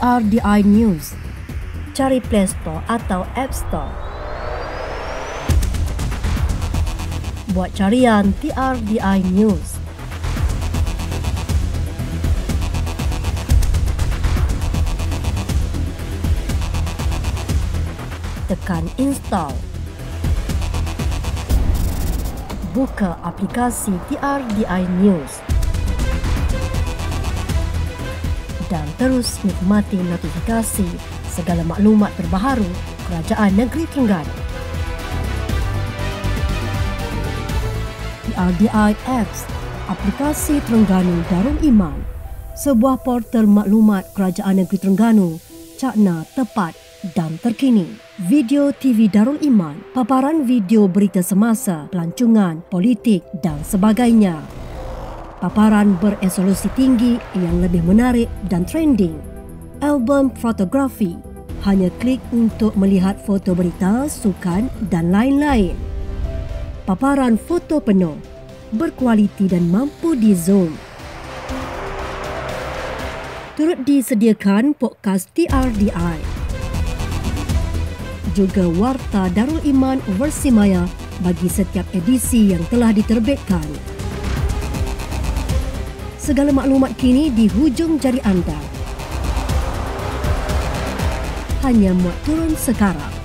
PRDI News. Cari Play Store atau App Store. Buat carian PRDI News. Tekan install. Buka aplikasi TRDI News. dan terus nikmati notifikasi segala maklumat terbaru Kerajaan Negeri Terengganu. PRDI Apps, aplikasi Terengganu Darul Iman, sebuah portal maklumat Kerajaan Negeri Terengganu, cakna tepat dan terkini. Video TV Darul Iman, paparan video berita semasa, pelancongan, politik dan sebagainya paparan beresolusi tinggi yang lebih menarik dan trending. Album fotografi. Hanya klik untuk melihat foto berita, sukan dan lain-lain. Paparan foto penuh, berkualiti dan mampu di zoom. Turut disediakan podcast TRDI. Juga warta Darul Iman versi maya bagi setiap edisi yang telah diterbitkan segala maklumat kini di hujung jari anda. Hanya muat turun sekarang.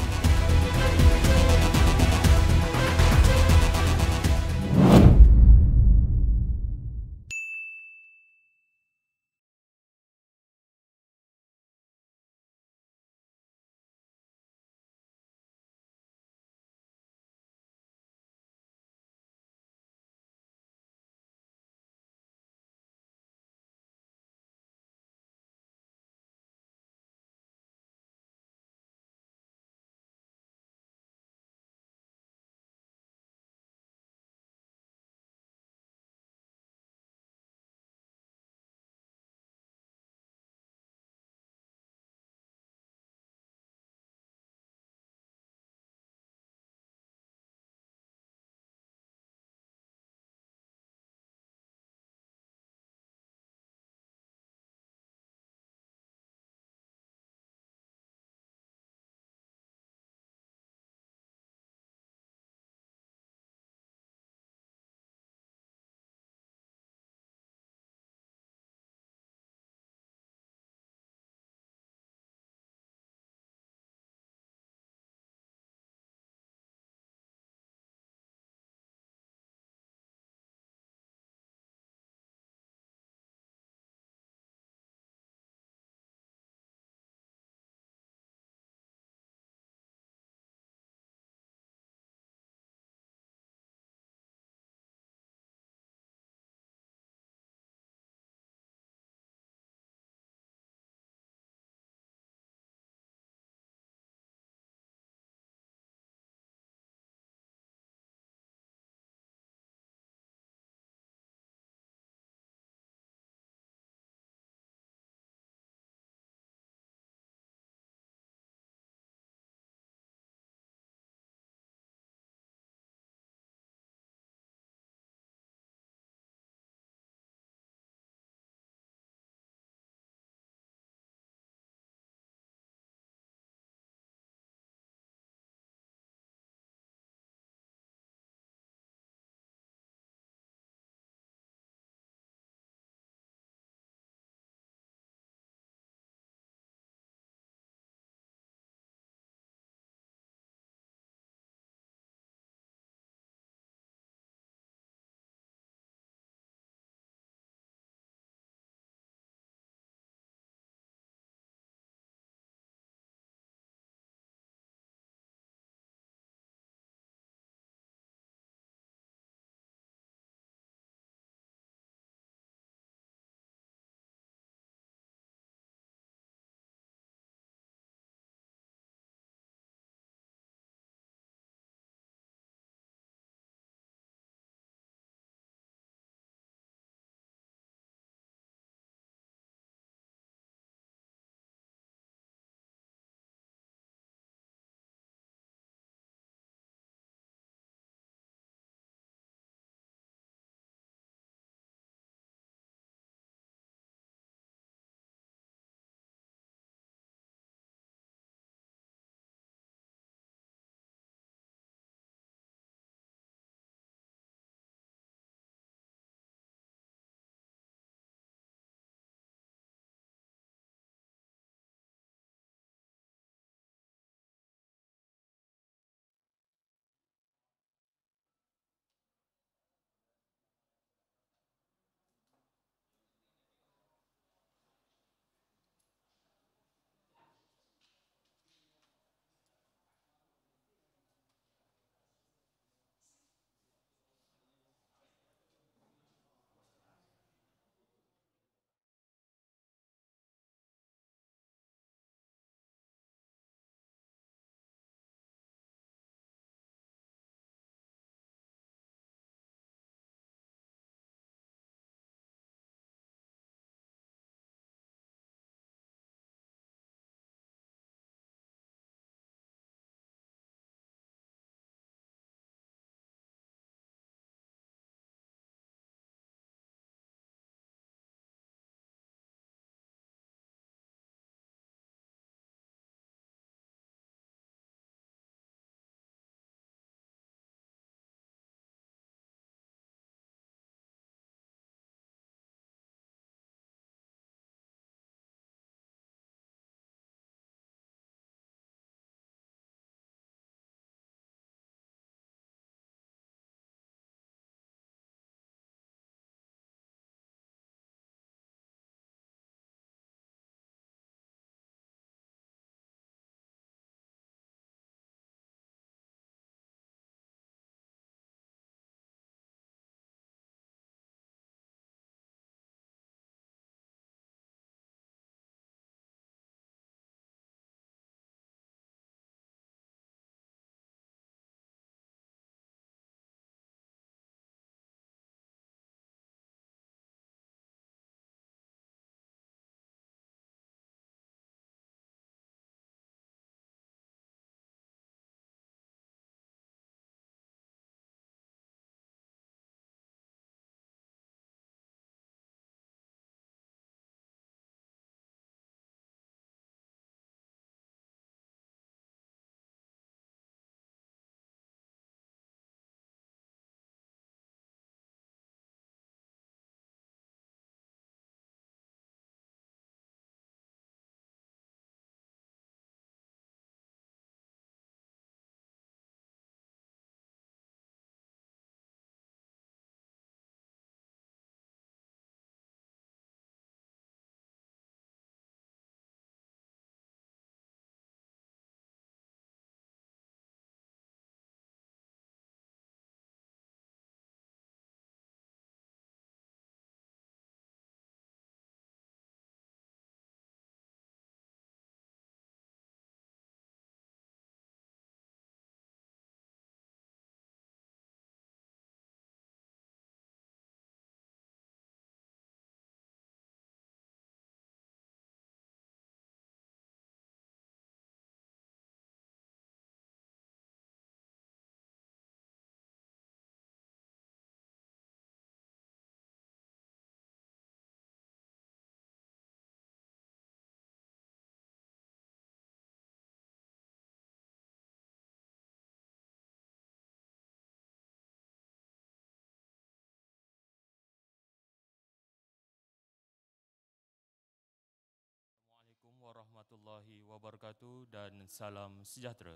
warahmatullahi wabarakatuh dan salam sejahtera.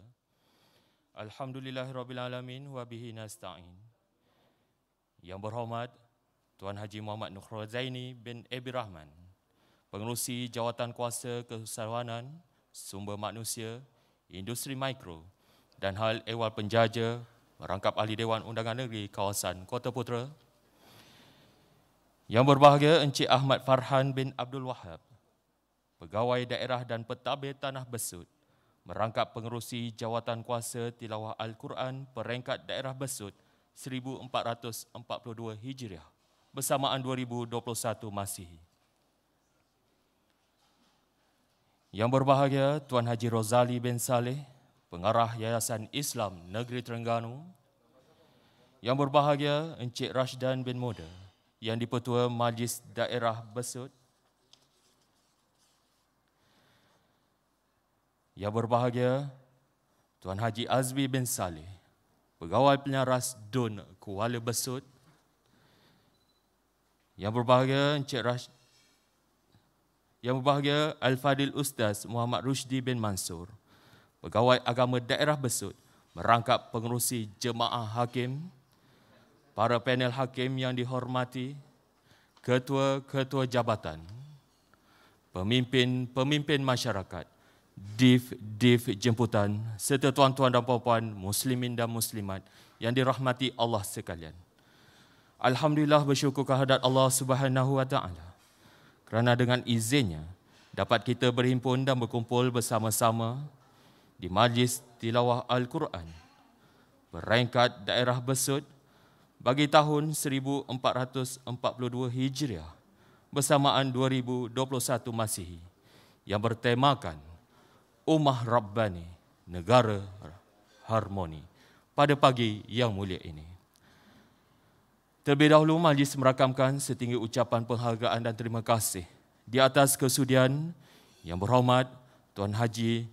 Alhamdulillahirrabbilalamin wa nasta'in. Yang berhormat Tuan Haji Muhammad Nukhro Zaini bin Ebi Rahman, Pengerusi Jawatan Kuasa Kesusahanan, Sumber Manusia, Industri Mikro dan Hal Ewal Penjaja merangkap Ahli Dewan Undangan Negeri Kawasan Kota Putera. Yang berbahagia Encik Ahmad Farhan bin Abdul Wahab, pegawai daerah dan petabir tanah besut, merangkap pengerusi jawatan kuasa tilawah Al-Quran peringkat daerah besut 1442 Hijriah bersamaan 2021 Masihi. Yang berbahagia Tuan Haji Rozali bin Saleh, pengarah Yayasan Islam Negeri Terengganu. Yang berbahagia Encik Rashdan bin Muda, yang dipertua Majlis Daerah Besut. Yang berbahagia Tuan Haji Azmi bin Saleh, Pegawai Penyaras DUN Kuala Besut. Yang berbahagia Encik Rash... Yang berbahagia Al-Fadil Ustaz Muhammad Rushdi bin Mansur, Pegawai Agama Daerah Besut, merangkap pengerusi Jemaah Hakim, para panel hakim yang dihormati, ketua-ketua jabatan, pemimpin-pemimpin masyarakat, div-div jemputan serta tuan-tuan dan puan-puan muslimin dan muslimat yang dirahmati Allah sekalian. Alhamdulillah bersyukur kehadrat Allah Subhanahu wa taala kerana dengan izinnya dapat kita berhimpun dan berkumpul bersama-sama di majlis tilawah Al-Quran berangkat daerah Besut bagi tahun 1442 Hijriah bersamaan 2021 Masihi yang bertemakan Umah Rabbani, negara harmoni pada pagi yang mulia ini. Terlebih dahulu majlis merakamkan setinggi ucapan penghargaan dan terima kasih di atas kesudian yang berhormat Tuan Haji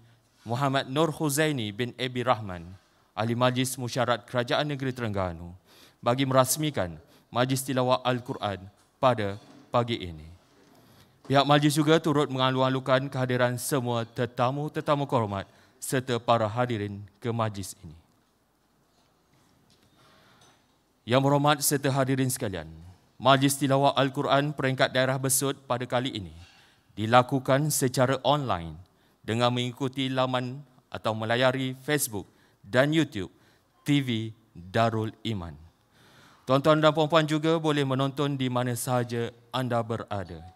Muhammad Nur Huzaini bin Abi Rahman, Ahli Majlis Musyarat Kerajaan Negeri Terengganu bagi merasmikan Majlis Tilawah Al-Quran pada pagi ini. Pihak majlis juga turut mengalu-alukan kehadiran semua tetamu-tetamu kehormat serta para hadirin ke majlis ini. Yang berhormat serta hadirin sekalian, majlis tilawah Al-Quran peringkat daerah Besut pada kali ini dilakukan secara online dengan mengikuti laman atau melayari Facebook dan YouTube TV Darul Iman. Tuan-tuan dan puan-puan juga boleh menonton di mana sahaja anda berada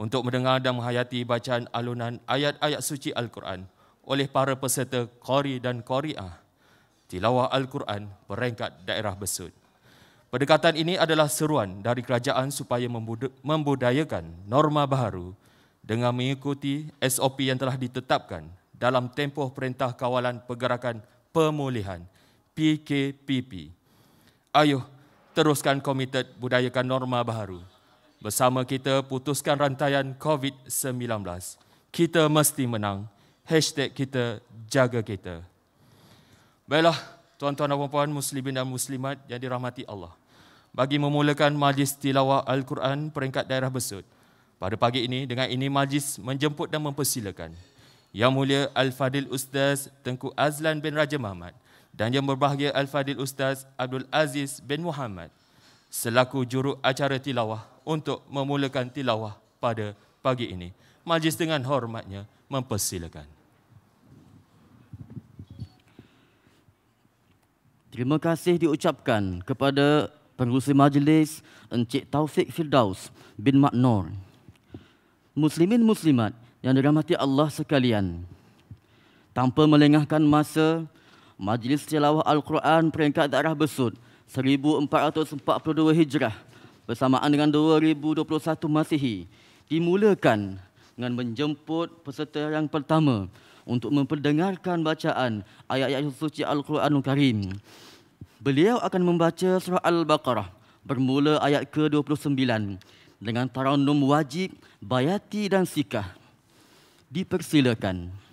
untuk mendengar dan menghayati bacaan alunan ayat-ayat suci Al-Quran oleh para peserta Qari dan Qari'ah tilawah Al-Quran peringkat daerah Besut. Pendekatan ini adalah seruan dari kerajaan supaya membudayakan norma baru dengan mengikuti SOP yang telah ditetapkan dalam tempoh Perintah Kawalan Pergerakan Pemulihan PKPP. Ayuh, teruskan komited budayakan norma baru. Bersama kita putuskan rantaian COVID-19. Kita mesti menang. Hashtag kita jaga kita. Baiklah, tuan-tuan dan puan-puan, muslimin dan muslimat yang dirahmati Allah. Bagi memulakan majlis tilawah Al-Quran peringkat daerah besut. Pada pagi ini, dengan ini majlis menjemput dan mempersilakan. Yang mulia Al-Fadil Ustaz Tengku Azlan bin Raja Muhammad dan yang berbahagia Al-Fadil Ustaz Abdul Aziz bin Muhammad selaku juru acara tilawah untuk memulakan tilawah pada pagi ini. Majlis dengan hormatnya mempersilakan. Terima kasih diucapkan kepada pengurusi majlis Encik Taufik Firdaus bin Maknor. Muslimin muslimat yang dirahmati Allah sekalian. Tanpa melengahkan masa, majlis tilawah Al-Quran peringkat darah besut 1442 Hijrah bersamaan dengan 2021 Masihi dimulakan dengan menjemput peserta yang pertama untuk memperdengarkan bacaan ayat-ayat suci Al-Quranul Karim. Beliau akan membaca surah Al-Baqarah bermula ayat ke-29 dengan tarannum wajib, bayati dan sikah. Dipersilakan. Dipersilakan.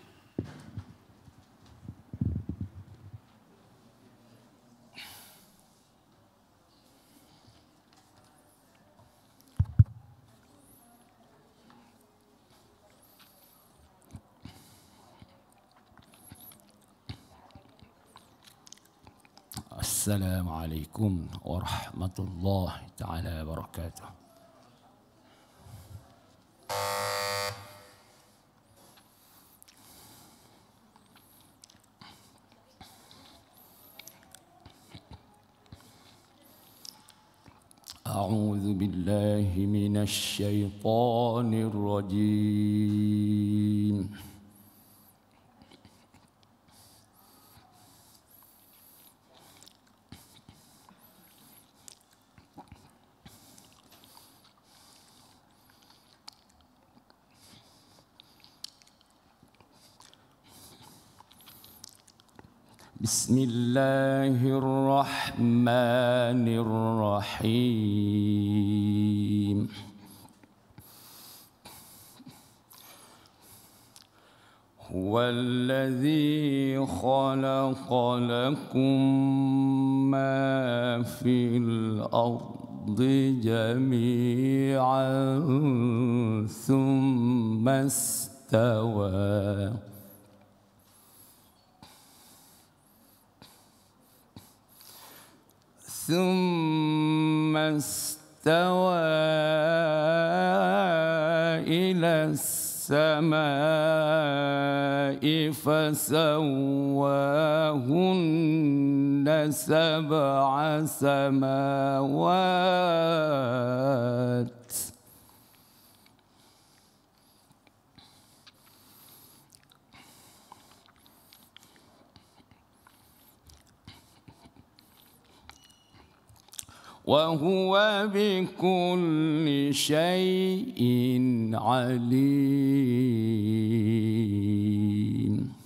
السلام عليكم ورحمة الله تعالى وبركاته أعوذ بالله من الشيطان الرجيم بسم الله الرحمن الرحيم هو الذي خلق لكم ما في الأرض جميعا ثم استوى ثم استوى إلى السماء فسواهن سبع سماوات وهو بكل شيء عليم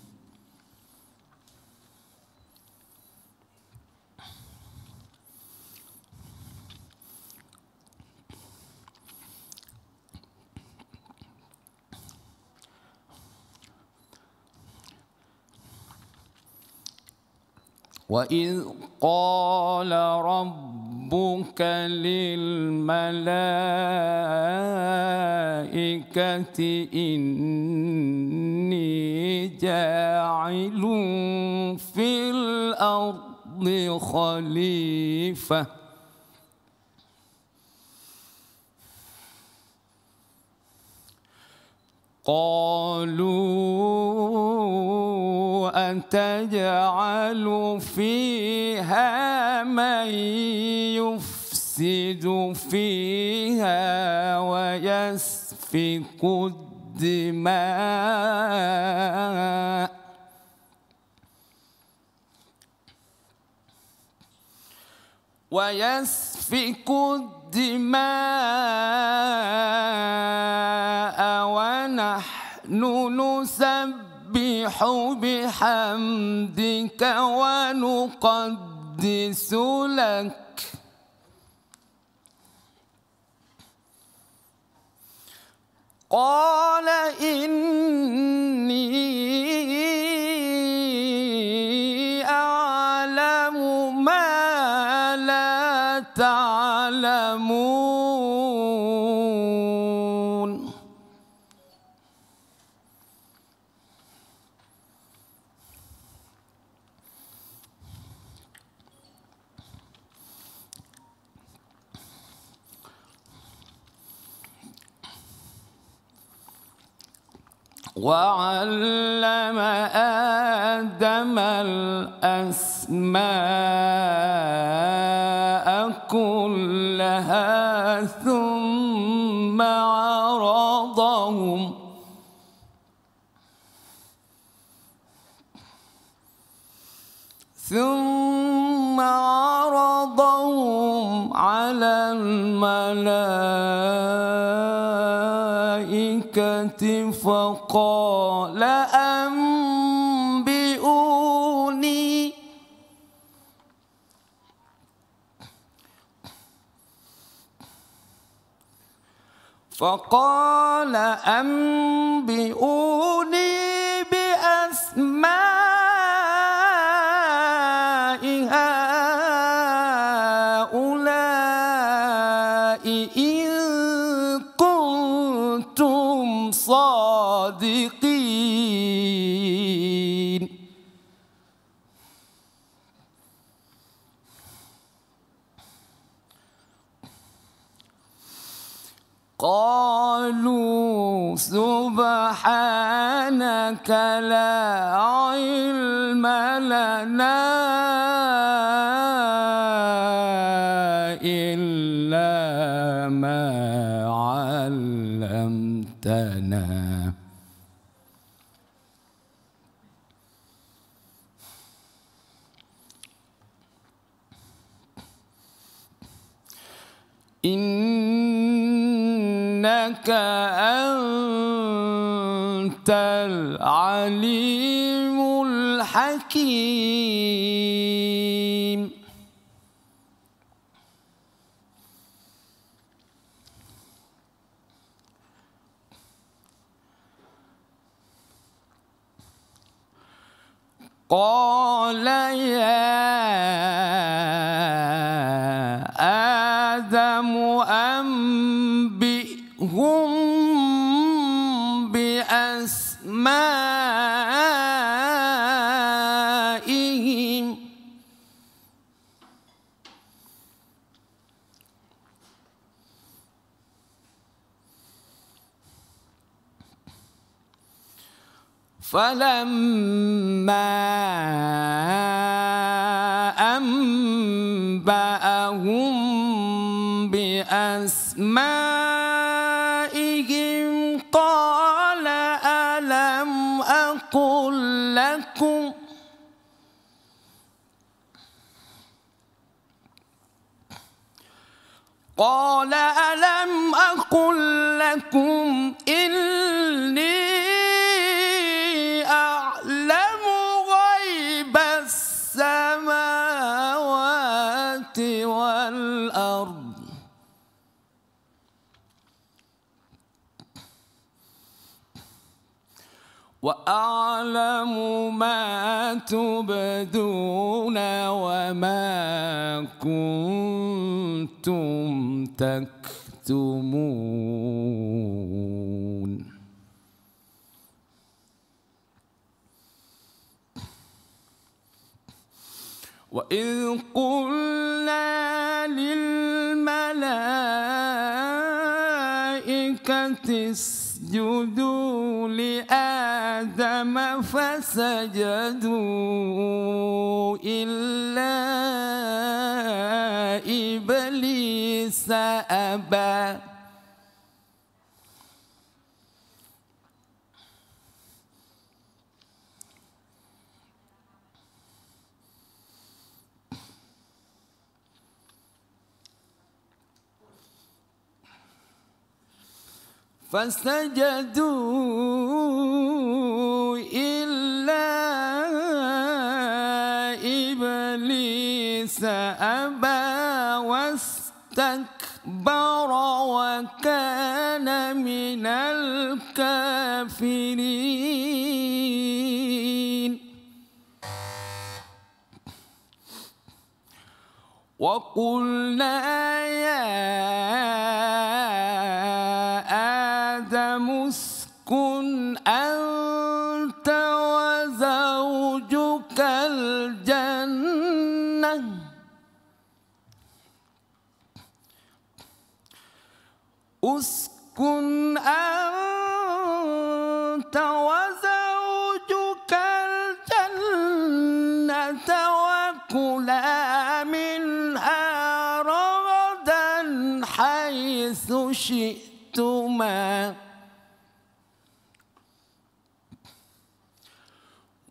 وإذ قال رب ربك للملائكة إني جاعل في الأرض خليفة قالوا أتجعل فيها من يفسد فيها ويسفك الدماء ويسفك الدماء الدماء ونحن نسبح بحمدك ونقدس لك قال إني أعلم ما تعلمون وعلم آدم الأسماء فقال أنبئوني سبحانك لا علم لنا إلا ما علمتنا إنك أنت أنت العليم الحكيم قال يا فلما أنبأهم بأسمائهم قال ألم أقل لكم قال ألم أقل لكم إلا وأعلم ما تبدون وما كنتم تكتمون وإذ قلنا للملائكة اسجدوا لآدم فسجدوا إلا إبليس أبى فسجدوا إلا إبليس أبى واستكبر وكان من الكافرين وقلنا يا آدم اسكن أنت وزوجك الجنة اسكن أنت وزوجك الجنة وكلا من شئتما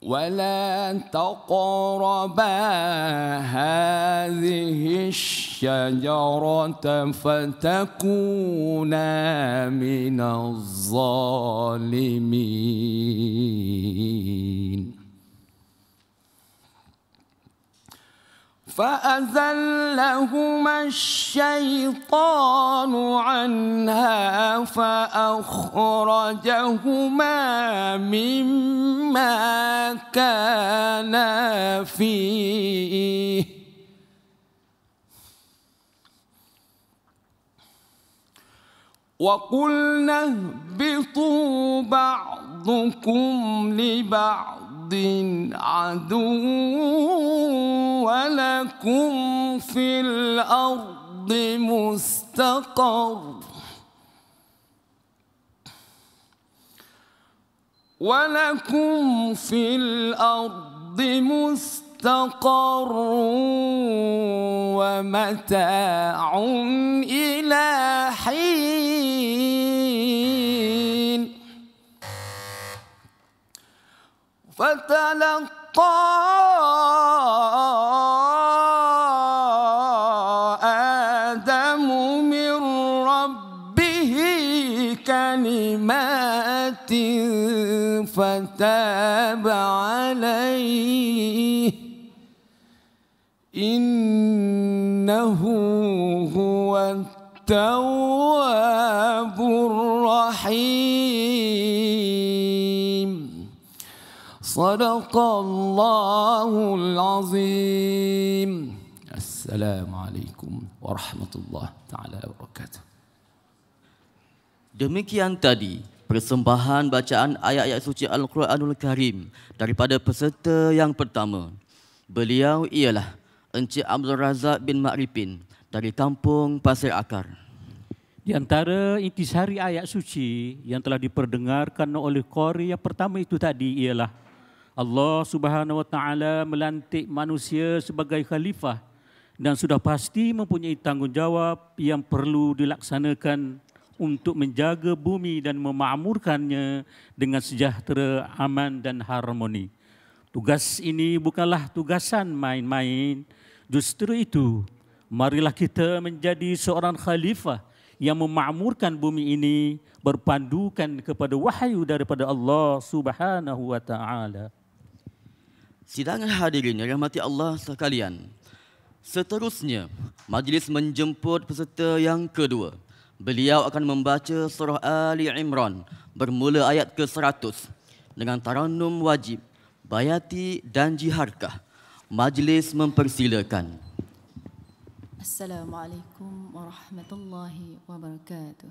ولا تقربا هذه الشجرة فتكونا من الظالمين فأزلهما الشيطان عنها فأخرجهما مما كان فيه وقلنا اهبطوا بعضكم لبعض بعض عدو ولكم في الأرض مستقر ولكم في الأرض مستقر ومتاع إلى حين فتلقى آدم من ربه كلمات فتاب عليه إنه هو التواب الرحيم صدق الله العظيم السلام عليكم ورحمة الله تعالى وبركاته Demikian tadi persembahan bacaan ayat-ayat suci Al-Quranul Karim daripada peserta yang pertama. Beliau ialah Encik Abdul Razak bin Ma'ripin dari Kampung Pasir Akar. Di antara intisari ayat suci yang telah diperdengarkan oleh Qori yang pertama itu tadi ialah Allah Subhanahu Wa Taala melantik manusia sebagai khalifah dan sudah pasti mempunyai tanggungjawab yang perlu dilaksanakan untuk menjaga bumi dan memakmurkannya dengan sejahtera, aman dan harmoni. Tugas ini bukanlah tugasan main-main. Justru itu, marilah kita menjadi seorang khalifah yang memakmurkan bumi ini berpandukan kepada wahyu daripada Allah Subhanahu wa taala. Sidang hadirin yang rahmati Allah sekalian. Seterusnya, majlis menjemput peserta yang kedua. Beliau akan membaca surah Ali Imran bermula ayat ke-100 dengan tarannum wajib, bayati dan jiharkah. Majlis mempersilakan. Assalamualaikum warahmatullahi wabarakatuh.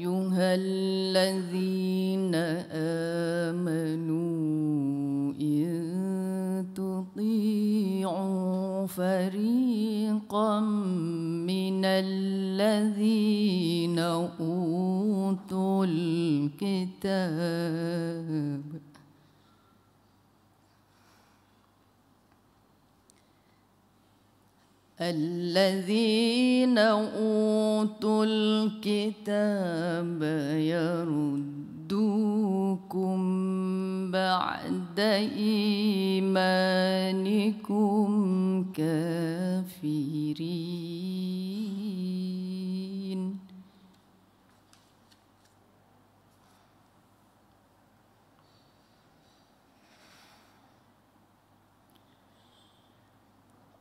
أيها الذين آمنوا إن تطيعوا فريقا من الذين أوتوا الكتاب الذين أوتوا الكتاب يردوكم بعد إيمانكم كافرين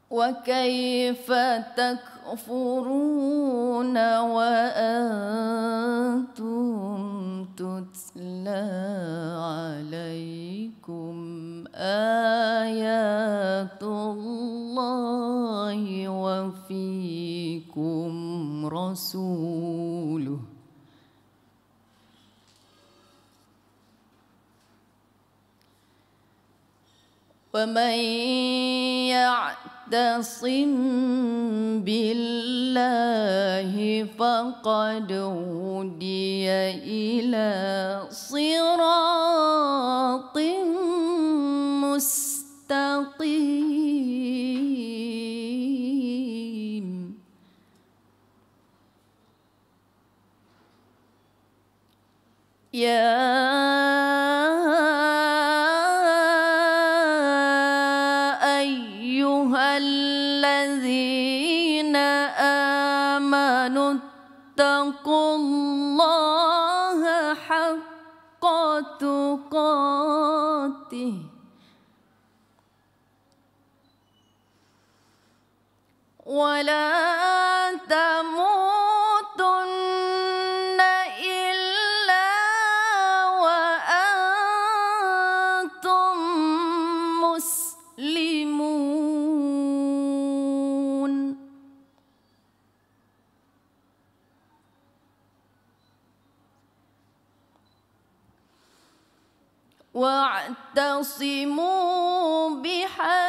وكيف تكفرون وأنتم تتلى عليكم آيات الله وفيكم رسوله ومن يعت يعتصم بالله فقد هدي إلى صراط مستقيم يا ولا تموتن إلا وأنتم مسلمون واعتصموا بحبل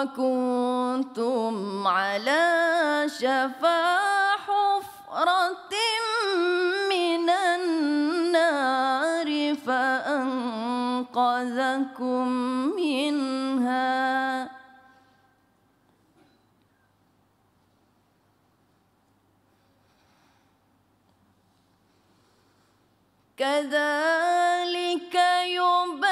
وكنتم على شفا حفرة من النار فأنقذكم منها كذلك يبين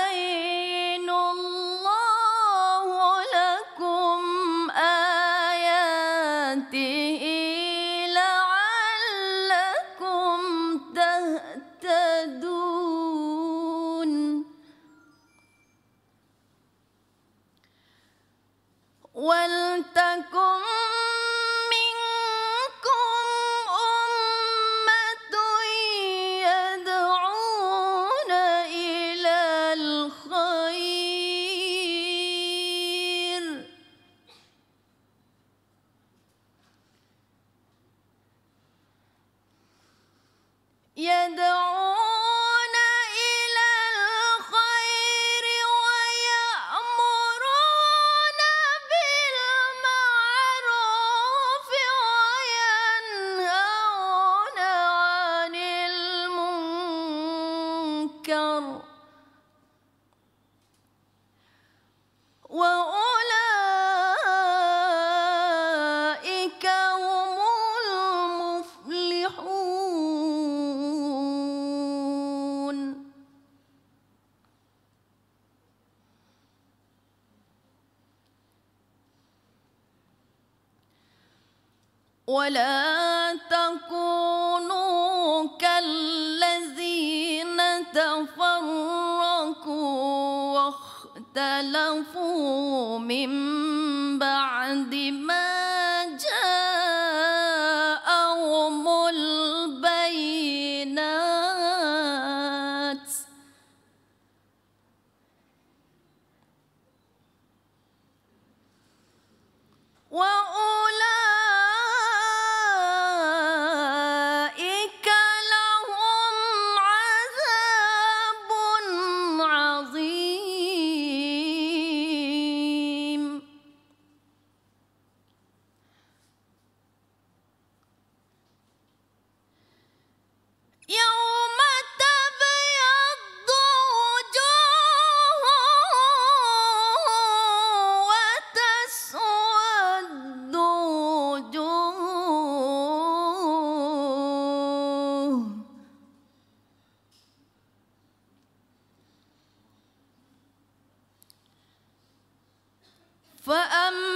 فأما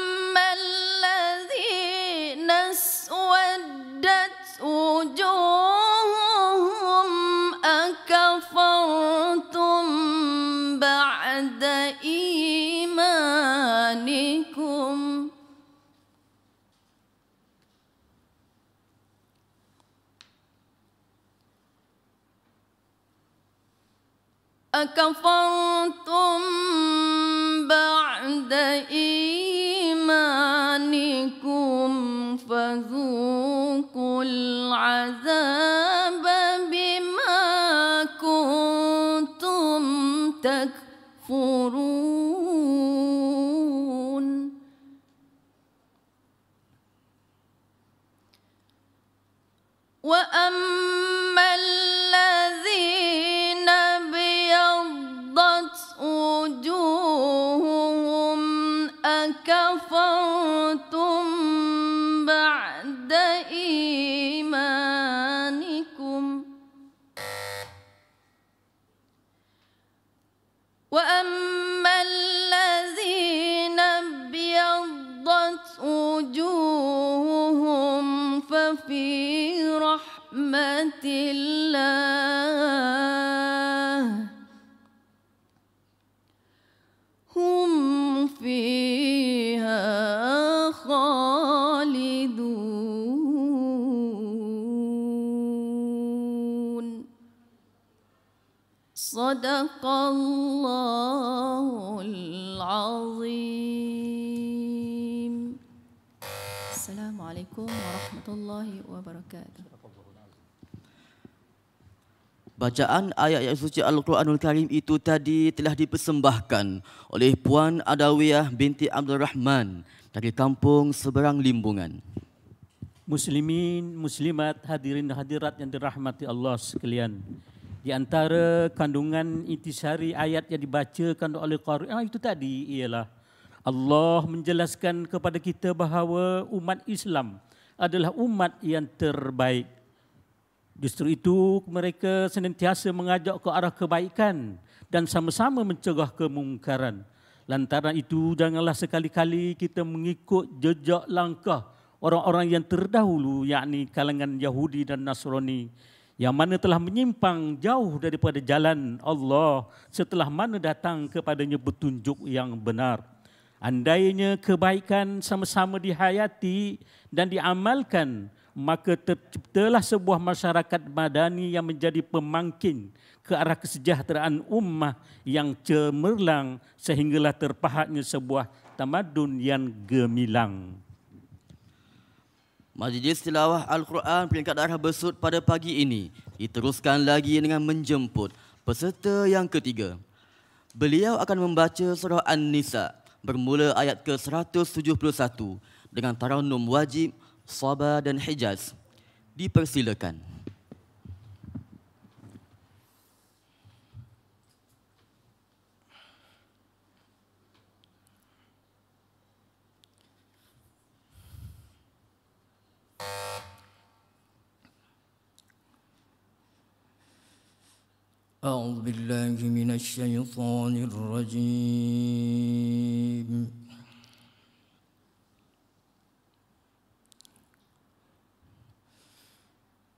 Bacaan ayat yang suci Al-Quranul Karim itu tadi telah dipersembahkan oleh Puan Adawiyah binti Abdul Rahman dari kampung seberang Limbungan. Muslimin, muslimat, hadirin hadirat yang dirahmati Allah sekalian. Di antara kandungan intisari ayat yang dibacakan oleh Qur'an ah, itu tadi ialah Allah menjelaskan kepada kita bahawa umat Islam adalah umat yang terbaik. Justru itu mereka senantiasa mengajak ke arah kebaikan dan sama-sama mencegah kemungkaran. Lantaran itu janganlah sekali-kali kita mengikut jejak langkah orang-orang yang terdahulu yakni kalangan Yahudi dan Nasrani yang mana telah menyimpang jauh daripada jalan Allah setelah mana datang kepadanya petunjuk yang benar. Andainya kebaikan sama-sama dihayati dan diamalkan maka terciptalah sebuah masyarakat madani yang menjadi pemangkin ke arah kesejahteraan ummah yang cemerlang sehinggalah terpahatnya sebuah tamadun yang gemilang. Majlis tilawah Al-Quran peringkat daerah Besut pada pagi ini diteruskan lagi dengan menjemput peserta yang ketiga. Beliau akan membaca surah An-Nisa bermula ayat ke-171 dengan tarannum wajib Sabah dan Hijaz dipersilakan. أعوذ بالله من الشيطان rajim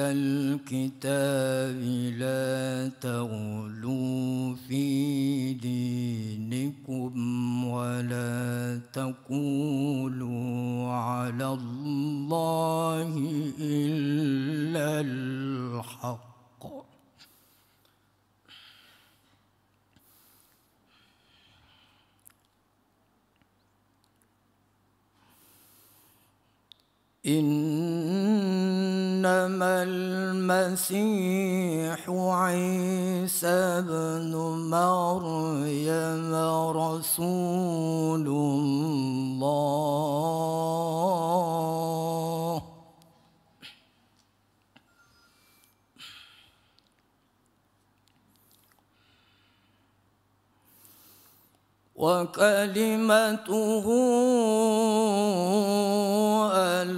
أهل الكتاب لا تغلوا في دينكم ولا تقولوا على الله إلا الحق إنما المسيح عيسى بن مريم رسول الله وكلمته ألقاها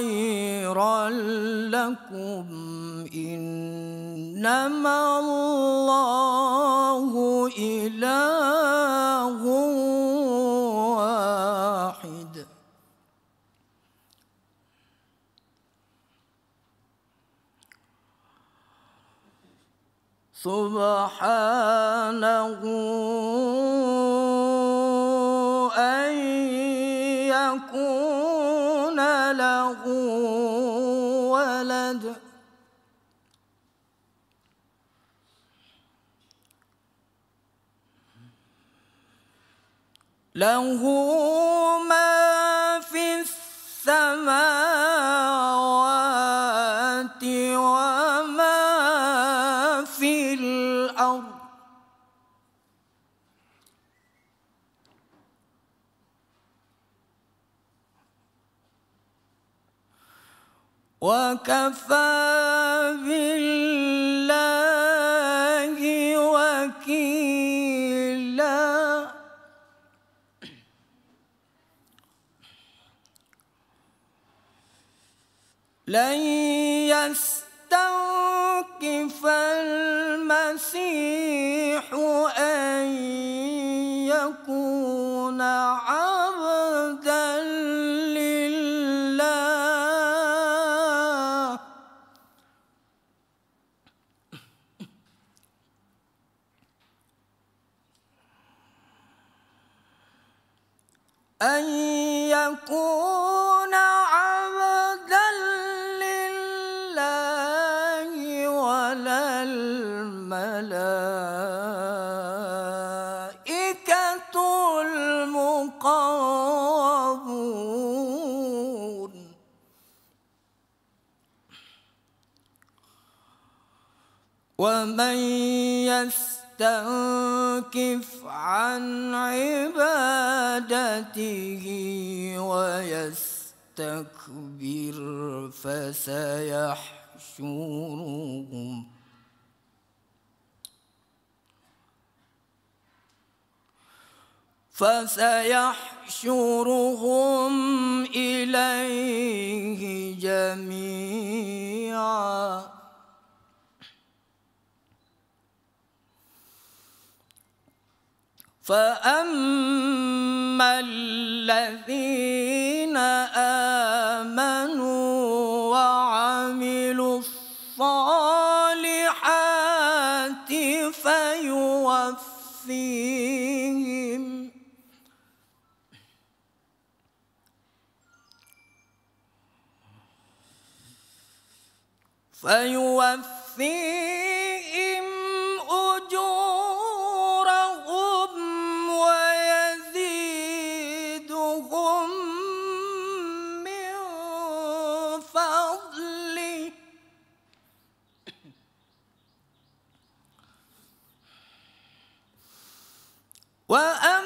خيرا لكم إنما الله um لن يستنكف المسيح أن يستنكف عن عبادته ويستكبر فسيحشرهم فسيحشرهم إليه جميعاً فأما الذين آمنوا وعملوا الصالحات فيوفيهم فيوفيهم أجورهم واما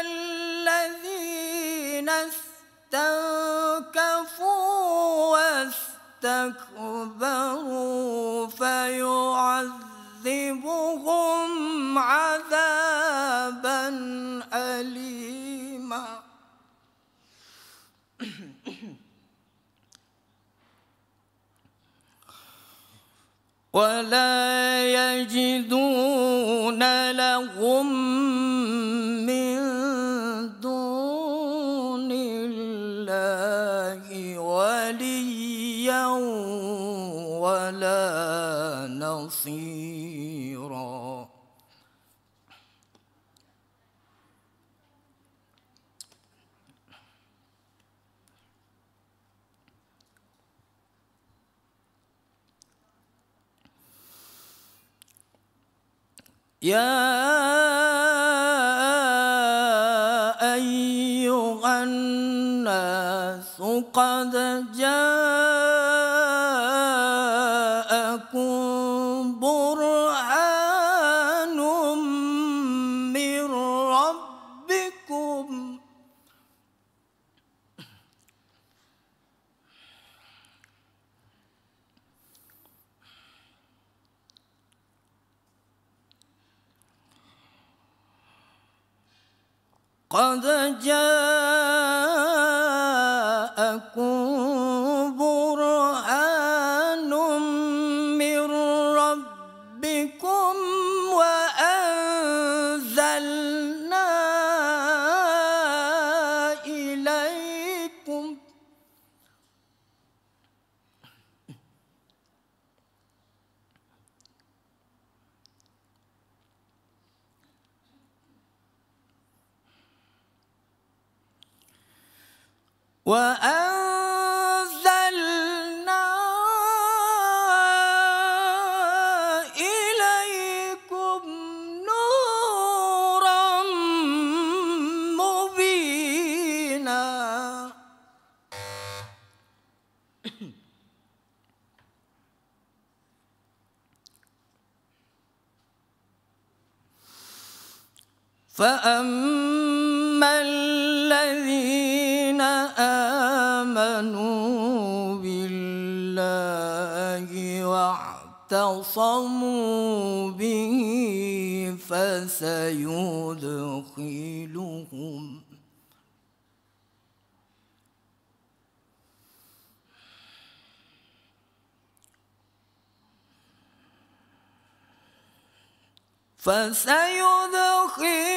الذين استنكفوا واستكبروا فيعذبهم عذابا ولا يجدون لهم من دون الله وليا ولا نصيرا يا أيها الناس قد جاءت قد جاء فأما الذين آمنوا بالله واعتصموا به فسيدخلهم فسيدخلهم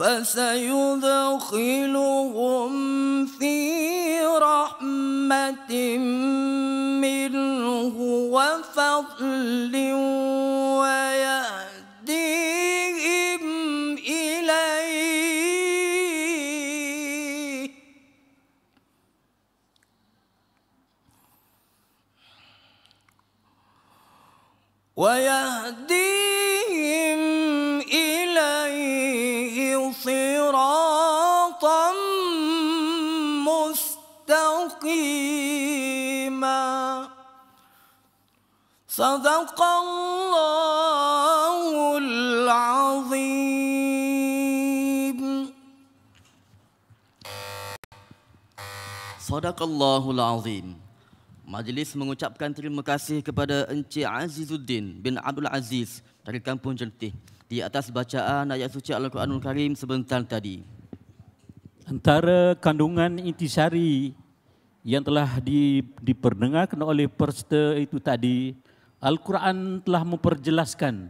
فسيدخلهم في رحمة منه وفضل ويهديهم إليه ويهديهم Sadaqallahul الله العظيم صدق Majlis mengucapkan terima kasih kepada Encik Azizuddin bin Abdul Aziz dari Kampung Jentih di atas bacaan ayat suci Al-Quranul Karim sebentar tadi. Antara kandungan intisari yang telah diperdengarkan oleh perserta itu tadi, Al-Quran telah memperjelaskan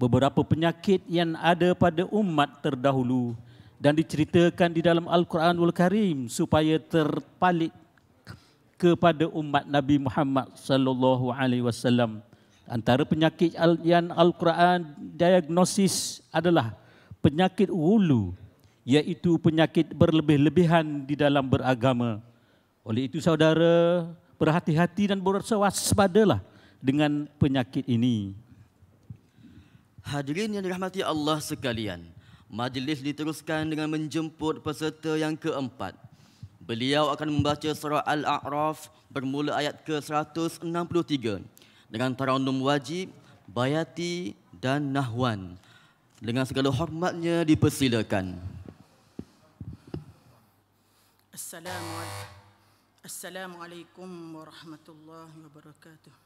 beberapa penyakit yang ada pada umat terdahulu dan diceritakan di dalam Al-Quranul Karim supaya terpalit kepada umat Nabi Muhammad sallallahu alaihi wasallam. Antara penyakit yang Al-Quran diagnosis adalah penyakit gulu iaitu penyakit berlebih-lebihan di dalam beragama. Oleh itu saudara berhati-hati dan berwaspadalah. Berhati dengan penyakit ini. Hadirin yang dirahmati Allah sekalian, majlis diteruskan dengan menjemput peserta yang keempat. Beliau akan membaca surah Al-A'raf bermula ayat ke-163 dengan tarannum wajib, bayati dan nahwan. Dengan segala hormatnya dipersilakan. Assalamualaikum. Assalamualaikum warahmatullahi wabarakatuh.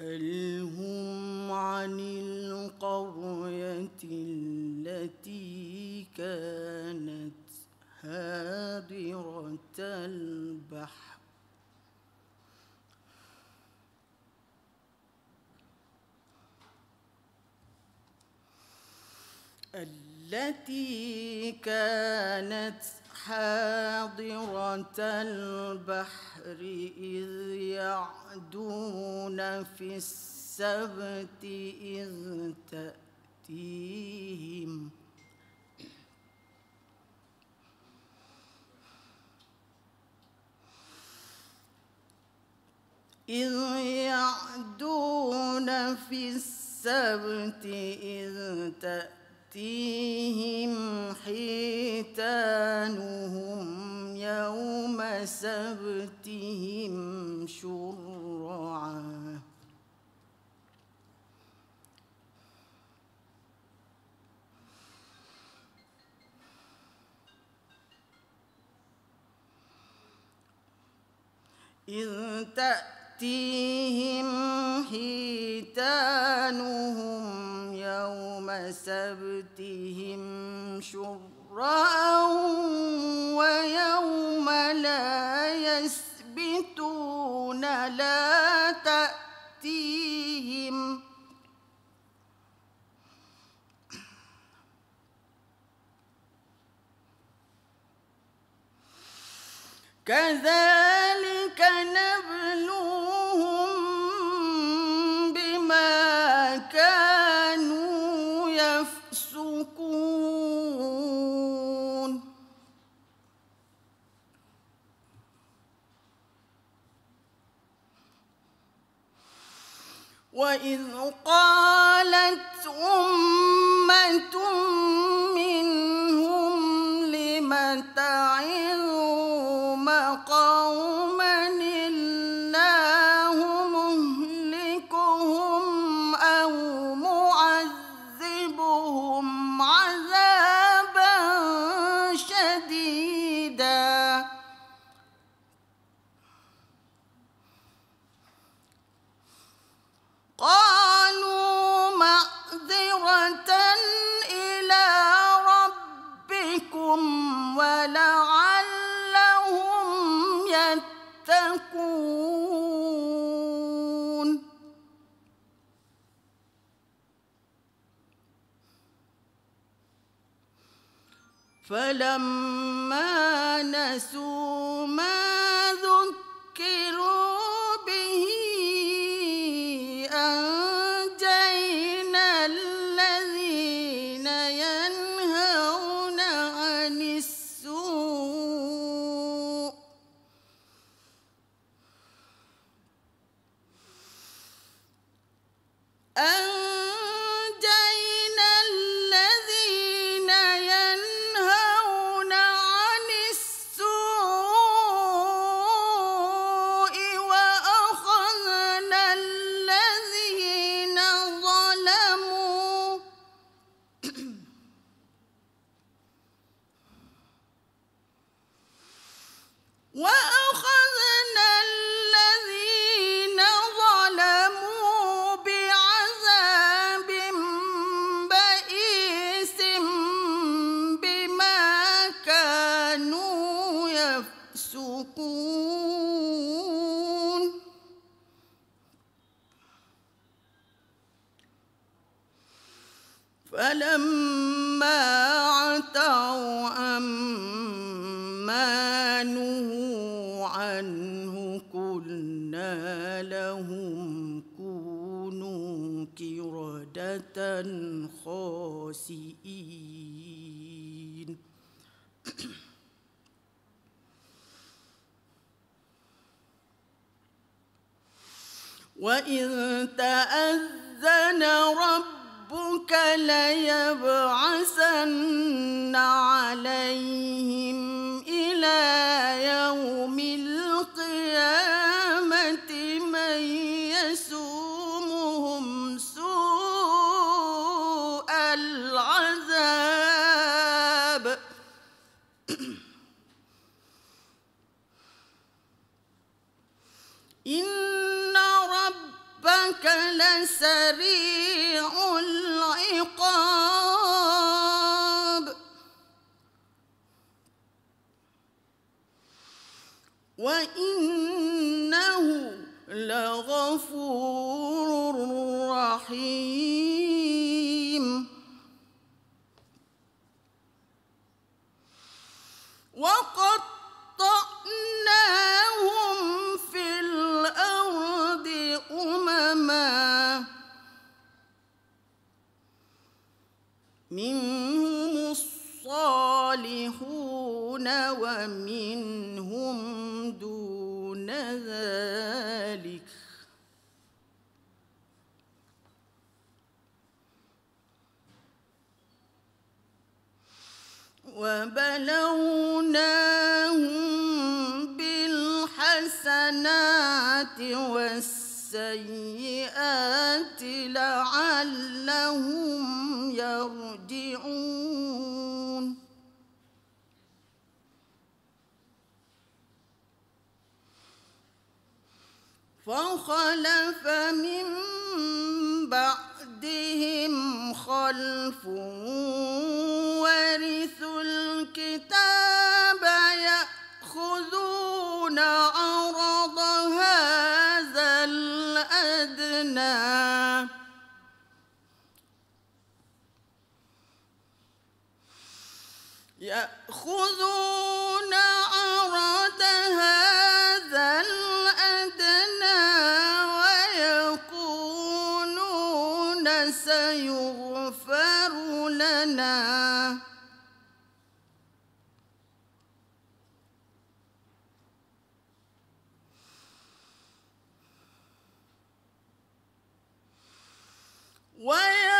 واسألهم عن القرية التي كانت هادرة البحر التي كانت حاضرة البحر إذ يعدون في السبت إذ تأتيهم إذ يعدون في السبت إذ تأتيهم يأتيهم حيتانهم يوم سبتهم شرعا إذ تأتي يأتيهم حيتانهم يوم سبتهم شرا ويوم لا يسبتون لا تأتيهم كذلك نبلوهم بما كانوا وإذ قالت أمة من فلما نسوا خاسئين وإن تأذن ربك ليبعثن عليهم إلى يوم سريع العقاب وإنه لغفور رحيم منهم الصالحون ومنهم دون ذلك وبلوناهم بالحسنات السيئات لعلهم يرجعون فخلف من بعدهم خلف ورث تأخذون عرض هذا الأدنى ويقولون سيغفر لنا ويقولون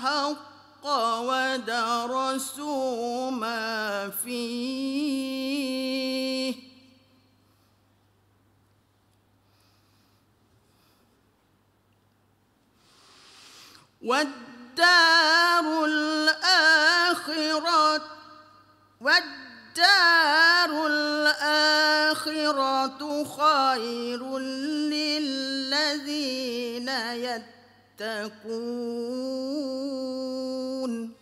الحق ودرسوا ما فيه والدار الآخرة والدار الآخرة خير للذين يتقون تتقون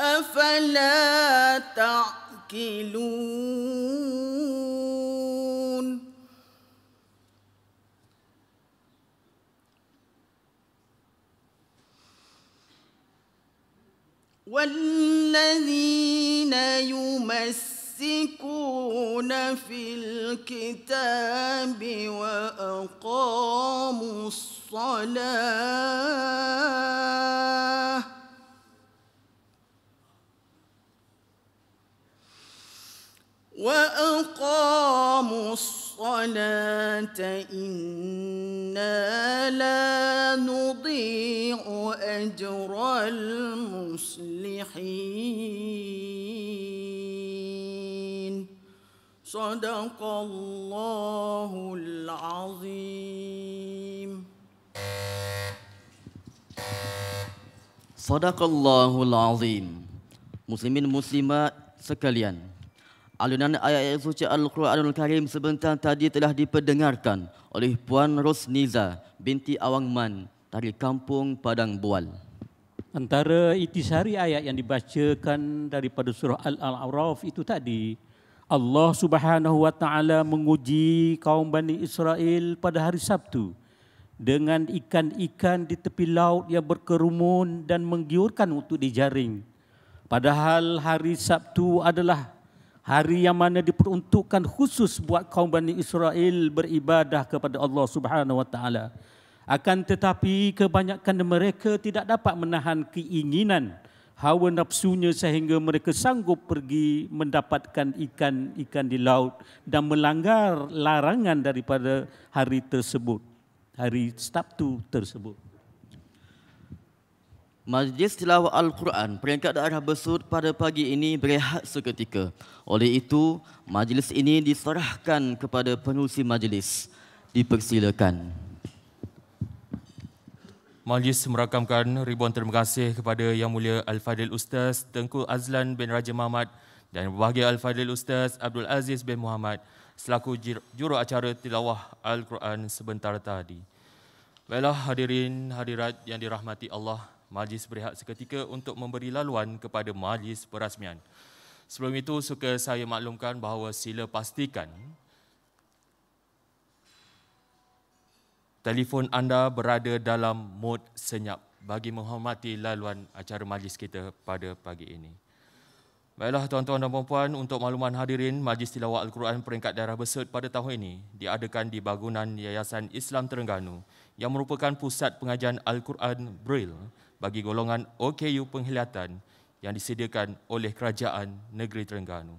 أفلا تعقلون والذين يمسون يمسكون في الكتاب وأقاموا الصلاة وأقاموا الصلاة إنا لا نضيع أجر المصلحين صدق الله العظيم صدق الله العظيم مسلمين مسلمات sekalian Alunan ayat-ayat suci Al-Quranul Karim sebentar tadi telah diperdengarkan oleh Puan Rosniza binti Awang Man dari Kampung Padang Bual. Antara itisari ayat yang dibacakan daripada surah Al-A'raf itu tadi, Allah Subhanahu wa taala menguji kaum Bani Israel pada hari Sabtu dengan ikan-ikan di tepi laut yang berkerumun dan menggiurkan untuk dijaring. Padahal hari Sabtu adalah hari yang mana diperuntukkan khusus buat kaum Bani Israel beribadah kepada Allah Subhanahu wa taala. Akan tetapi kebanyakan mereka tidak dapat menahan keinginan hawa nafsunya sehingga mereka sanggup pergi mendapatkan ikan-ikan di laut dan melanggar larangan daripada hari tersebut, hari Sabtu tersebut. Majlis tilawah Al-Quran peringkat daerah Besut pada pagi ini berehat seketika. Oleh itu, majlis ini diserahkan kepada pengurusi majlis. Dipersilakan. Dipersilakan. Majlis merakamkan ribuan terima kasih kepada Yang Mulia Al-Fadil Ustaz Tengku Azlan bin Raja Mahmat dan berbahagia Al-Fadil Ustaz Abdul Aziz bin Muhammad selaku juru acara tilawah Al-Quran sebentar tadi. Baiklah hadirin hadirat yang dirahmati Allah, majlis berehat seketika untuk memberi laluan kepada majlis perasmian. Sebelum itu, suka saya maklumkan bahawa sila pastikan telefon anda berada dalam mod senyap bagi menghormati laluan acara majlis kita pada pagi ini. Baiklah tuan-tuan dan puan-puan, untuk makluman hadirin, Majlis Tilawah Al-Quran peringkat daerah Besut pada tahun ini diadakan di bangunan Yayasan Islam Terengganu yang merupakan pusat pengajian Al-Quran Braille bagi golongan OKU penglihatan yang disediakan oleh Kerajaan Negeri Terengganu.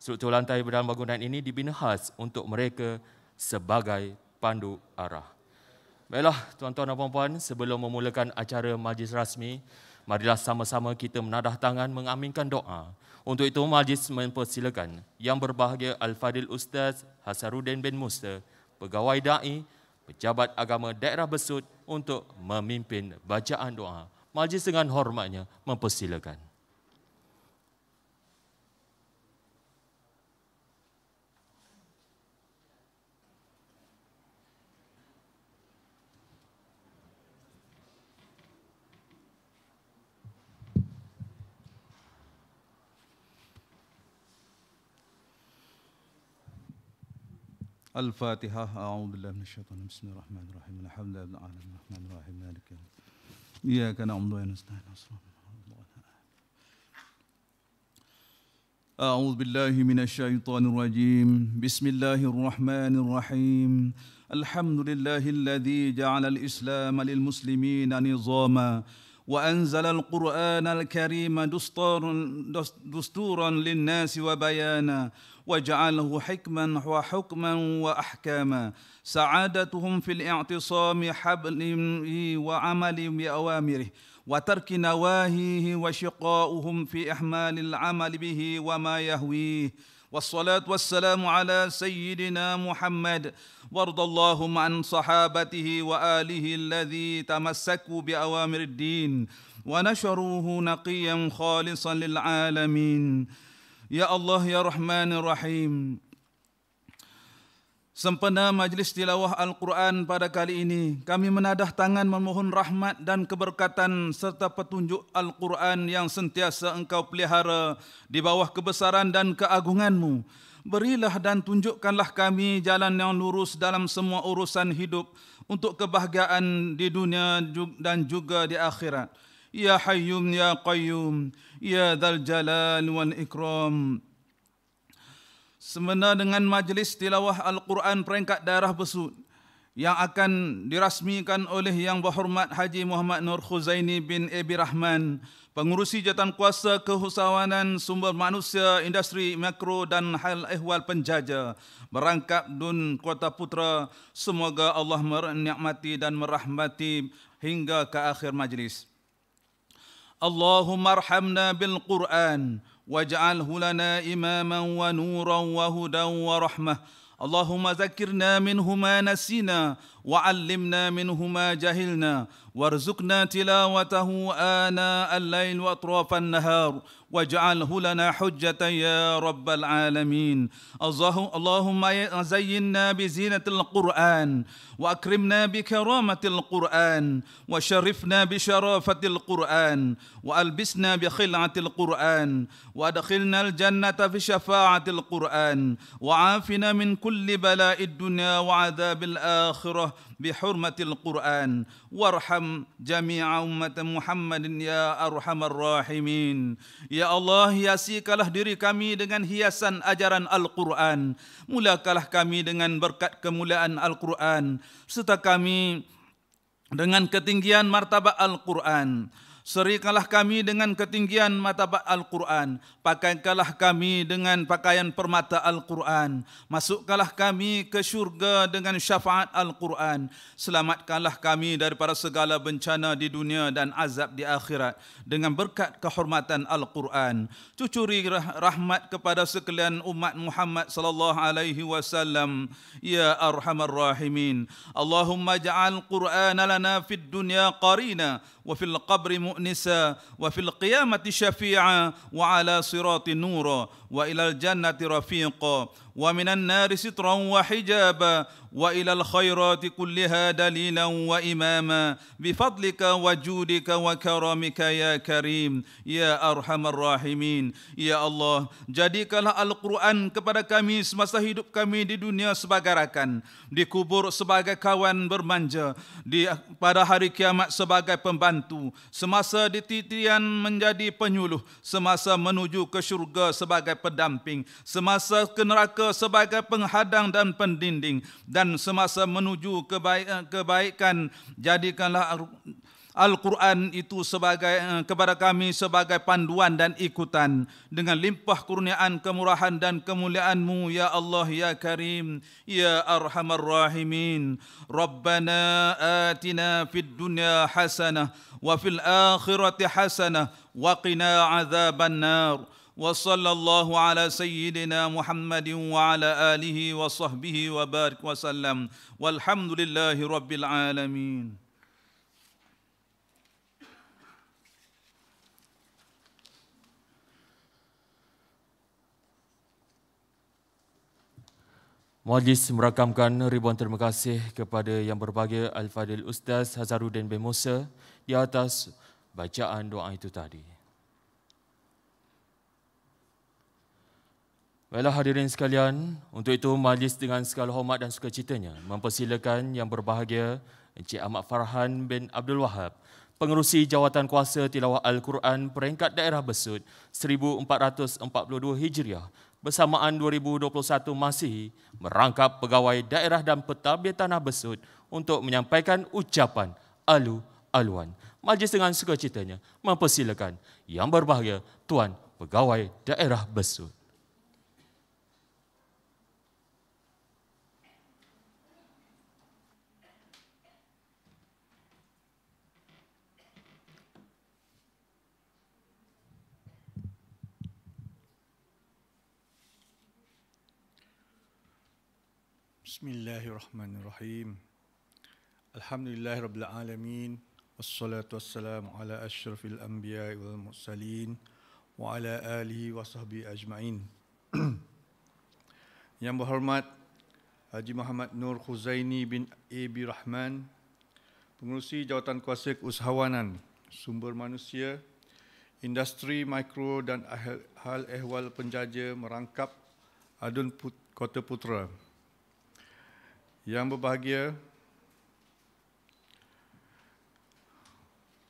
Struktur lantai dalam bangunan ini dibina khas untuk mereka sebagai pandu arah. Baiklah tuan-tuan dan puan-puan, sebelum memulakan acara majlis rasmi, marilah sama-sama kita menadah tangan mengaminkan doa. Untuk itu majlis mempersilakan yang berbahagia Al-Fadil Ustaz Hasaruddin bin Musta Pegawai Da'i, Pejabat Agama Daerah Besut untuk memimpin bacaan doa. Majlis dengan hormatnya mempersilakan. الفاتحة أعوذ بالله من الشيطان بسم الله الرحمن الرحيم الحمد لله رب العالمين الرحمن الرحيم مالك يوم الدين إياك نعبد وإياك نستعين أعوذ بالله من الشيطان الرجيم بسم الله الرحمن الرحيم الحمد لله الذي جعل الإسلام للمسلمين نظاما وأنزل القرآن الكريم دستورا, دستورا للناس وبيانا وجعله حكما وحكما وأحكاما سعادتهم في الاعتصام حبله وعمل بأوامره وترك نواهيه وشقاؤهم في إحمال العمل به وما يهويه والصلاة والسلام على سيدنا محمد وارض اللهم عن صحابته وآله الذي تمسكوا بأوامر الدين ونشروه نقيا خالصا للعالمين Ya Allah ya Rahman ya Rahim. Sempena majlis tilawah Al-Quran pada kali ini, kami menadah tangan memohon rahmat dan keberkatan serta petunjuk Al-Quran yang sentiasa engkau pelihara di bawah kebesaran dan keagunganmu. Berilah dan tunjukkanlah kami jalan yang lurus dalam semua urusan hidup untuk kebahagiaan di dunia dan juga di akhirat. يا حي يا قيوم يا ذا الجلال والإكرام Semena dengan majlis tilawah Al-Quran peringkat daerah besut yang akan dirasmikan oleh Yang Berhormat Haji Muhammad Nur Khuzaini bin Ebi Rahman, Pengurusi Jatuan Kuasa Kehusawanan Sumber Manusia Industri Makro dan Hal Ehwal Penjaja, merangkap Dun Kota Putra, semoga Allah merahmati dan merahmati hingga ke akhir majlis. اللهم ارحمنا بالقران واجعله لنا اماما ونورا وهدى ورحمه اللهم ذكرنا منه ما نسينا وعلمنا منه ما جهلنا وارزقنا تلاوته اناء الليل واطراف النهار واجعله لنا حجة يا رب العالمين اللهم زينا بزينة القرآن وأكرمنا بكرامة القرآن وشرفنا بشرافة القرآن وألبسنا بخلعة القرآن وأدخلنا الجنة في شفاعة القرآن وعافنا من كل بلاء الدنيا وعذاب الآخرة بحرمة القرآن وارحم جميع أمة محمد يا أرحم الراحمين يا الله hiasikalah diri kami dengan hiasan ajaran Al-Quran mulakalah kami dengan berkat kemuliaan Al-Quran serta kami dengan ketinggian martabat Al-Quran Serikalah kami dengan ketinggian mata Al-Quran. Pakaikalah kami dengan pakaian permata Al-Quran. Masukkalah kami ke syurga dengan syafaat Al-Quran. Selamatkanlah kami daripada segala bencana di dunia dan azab di akhirat. Dengan berkat kehormatan Al-Quran. Cucuri rahmat kepada sekalian umat Muhammad sallallahu alaihi wasallam. Ya Arhamar Rahimin. Allahumma ja'al Quran lana fid dunya qarina وفي القبر مؤنسا وفي القيامة شفيعا وعلى صراط نورا وإلى الجنة رفيقا ومن النار سترا وحجابا وإلى الخيرات كلها دليلا وإماما بفضلك وجودك وكرمك يا كريم يا أرحم الراحمين يا الله jadikanlah Al-Quran kepada kami semasa hidup kami di dunia sebagai rakan di kubur sebagai kawan bermanja di pada hari kiamat sebagai pembantu semasa di titian menjadi penyuluh semasa menuju ke syurga sebagai pendamping semasa ke neraka sebagai penghadang dan pendinding dan dan semasa menuju kebaikan jadikanlah Al-Quran itu sebagai eh, kepada kami sebagai panduan dan ikutan dengan limpah kurniaan kemurahan dan kemuliaanMu, ya Allah ya Karim ya Arhamar Rahimin Rabbana atina fid dunya hasanah wa fil akhirati hasanah wa qina azaban وصلى الله على سيدنا محمد وعلى آله وصحبه وبارك وسلم والحمد لله رب العالمين Majlis merakamkan ribuan terima kasih kepada yang berbahagia Al-Fadil Ustaz Hazarudin bin Musa di atas bacaan doa itu tadi. Baiklah hadirin sekalian, untuk itu majlis dengan segala hormat dan sukacitanya mempersilakan yang berbahagia Encik Ahmad Farhan bin Abdul Wahab, pengerusi jawatan kuasa tilawah Al-Quran peringkat daerah Besut 1442 Hijriah bersamaan 2021 Masih merangkap pegawai daerah dan petabir tanah Besut untuk menyampaikan ucapan alu aluan. Majlis dengan sukacitanya mempersilakan yang berbahagia Tuan Pegawai Daerah Besut. Bismillahirrahmanirrahim. Alhamdulillahirabbil alamin wassalatu wassalamu ala asyrafil anbiya wal mursalin wa ala alihi wa ajma'in. Yang berhormat Haji Muhammad Nur Khuzaini bin Abi Rahman, Pengurusi Jawatan Kuasa Keusahawanan, Sumber Manusia, Industri Mikro dan Hal Ehwal Penjaja Merangkap Adun Put- Kota Putra. Yang berbahagia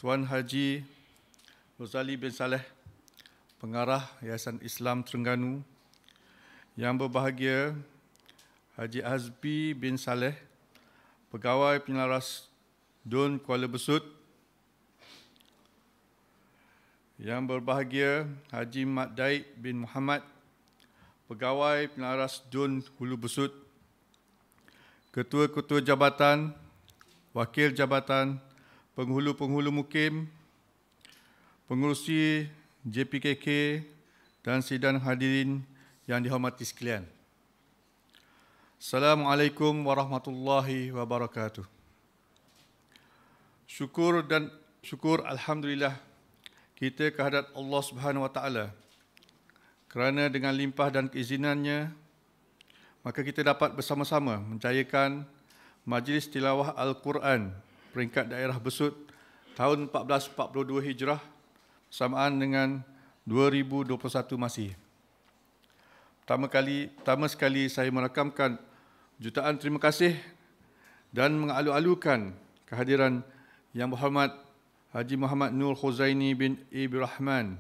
Tuan Haji Rosali bin Saleh Pengarah Yayasan Islam Terengganu Yang berbahagia Haji Azbi bin Saleh Pegawai Penyelaras Dun Kuala Besut Yang berbahagia Haji Mat Daik bin Muhammad Pegawai Penyelaras Dun Hulu Besut ketua-ketua jabatan, wakil jabatan, penghulu-penghulu mukim, pengurusi JPKK dan sidang hadirin yang dihormati sekalian. Assalamualaikum warahmatullahi wabarakatuh. Syukur dan syukur alhamdulillah kita kehadat Allah Subhanahu Wa Taala kerana dengan limpah dan keizinannya maka kita dapat bersama-sama menjayakan Majlis Tilawah Al-Quran peringkat daerah Besut tahun 1442 Hijrah samaan dengan 2021 Masih. Pertama kali, pertama sekali saya merakamkan jutaan terima kasih dan mengalu-alukan kehadiran Yang Berhormat Haji Muhammad Nur Khuzaini bin Ibrahim,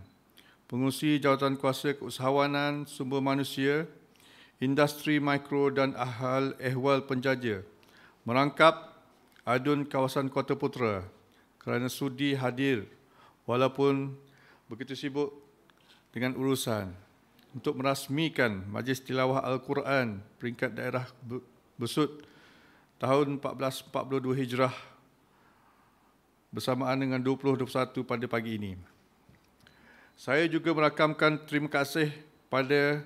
Pengurusi Jawatan Kuasa Keusahawanan Sumber Manusia industri mikro dan ahal ehwal penjaja merangkap adun kawasan Kota Putra kerana sudi hadir walaupun begitu sibuk dengan urusan untuk merasmikan Majlis Tilawah Al-Quran peringkat daerah Besut tahun 1442 Hijrah bersamaan dengan 2021 pada pagi ini. Saya juga merakamkan terima kasih pada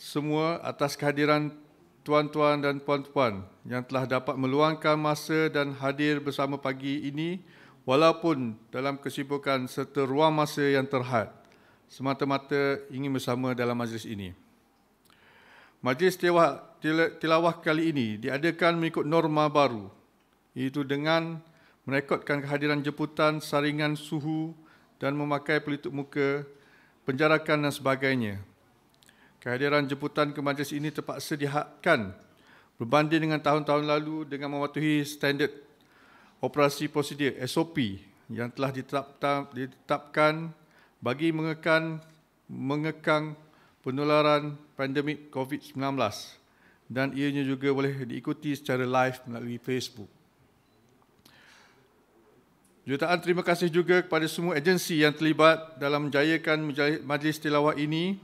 semua atas kehadiran tuan-tuan dan puan-puan yang telah dapat meluangkan masa dan hadir bersama pagi ini walaupun dalam kesibukan serta ruang masa yang terhad semata-mata ingin bersama dalam majlis ini. Majlis tilawah kali ini diadakan mengikut norma baru iaitu dengan merekodkan kehadiran jemputan saringan suhu dan memakai pelitup muka penjarakan dan sebagainya Kehadiran jemputan ke majlis ini terpaksa dihadkan berbanding dengan tahun-tahun lalu dengan mematuhi standard operasi prosedur SOP yang telah ditetapkan bagi mengekang, mengekang penularan pandemik COVID-19 dan ianya juga boleh diikuti secara live melalui Facebook. Jutaan terima kasih juga kepada semua agensi yang terlibat dalam menjayakan majlis tilawah ini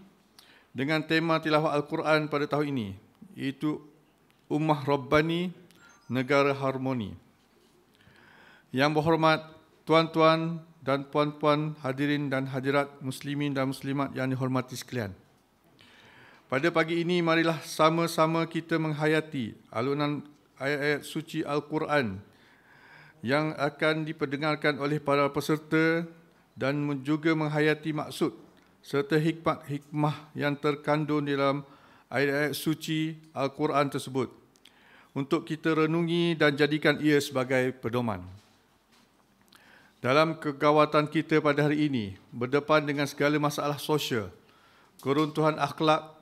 dengan tema tilawah Al-Quran pada tahun ini iaitu Ummah Rabbani Negara Harmoni. Yang berhormat tuan-tuan dan puan-puan hadirin dan hadirat muslimin dan muslimat yang dihormati sekalian. Pada pagi ini marilah sama-sama kita menghayati alunan ayat-ayat suci Al-Quran yang akan diperdengarkan oleh para peserta dan juga menghayati maksud serta hikmat-hikmah yang terkandung dalam ayat-ayat suci Al-Quran tersebut untuk kita renungi dan jadikan ia sebagai pedoman. Dalam kegawatan kita pada hari ini, berdepan dengan segala masalah sosial, keruntuhan akhlak,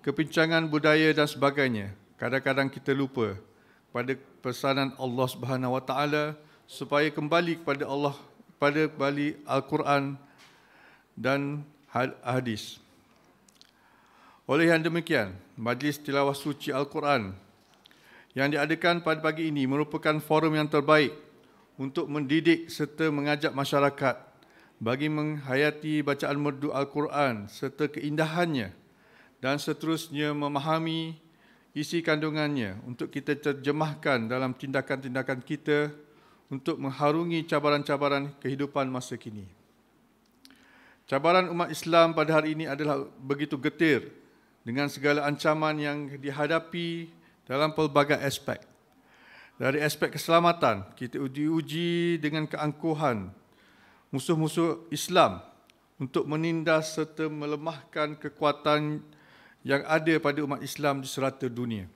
kepincangan budaya dan sebagainya, kadang-kadang kita lupa pada pesanan Allah Subhanahu Wa Taala supaya kembali kepada Allah pada kembali Al-Quran dan hadis. Oleh yang demikian, majlis tilawah suci Al-Quran yang diadakan pada pagi ini merupakan forum yang terbaik untuk mendidik serta mengajak masyarakat bagi menghayati bacaan merdu Al-Quran serta keindahannya dan seterusnya memahami isi kandungannya untuk kita terjemahkan dalam tindakan-tindakan kita untuk mengharungi cabaran-cabaran kehidupan masa kini. Cabaran umat Islam pada hari ini adalah begitu getir dengan segala ancaman yang dihadapi dalam pelbagai aspek. Dari aspek keselamatan, kita diuji dengan keangkuhan musuh-musuh Islam untuk menindas serta melemahkan kekuatan yang ada pada umat Islam di serata dunia.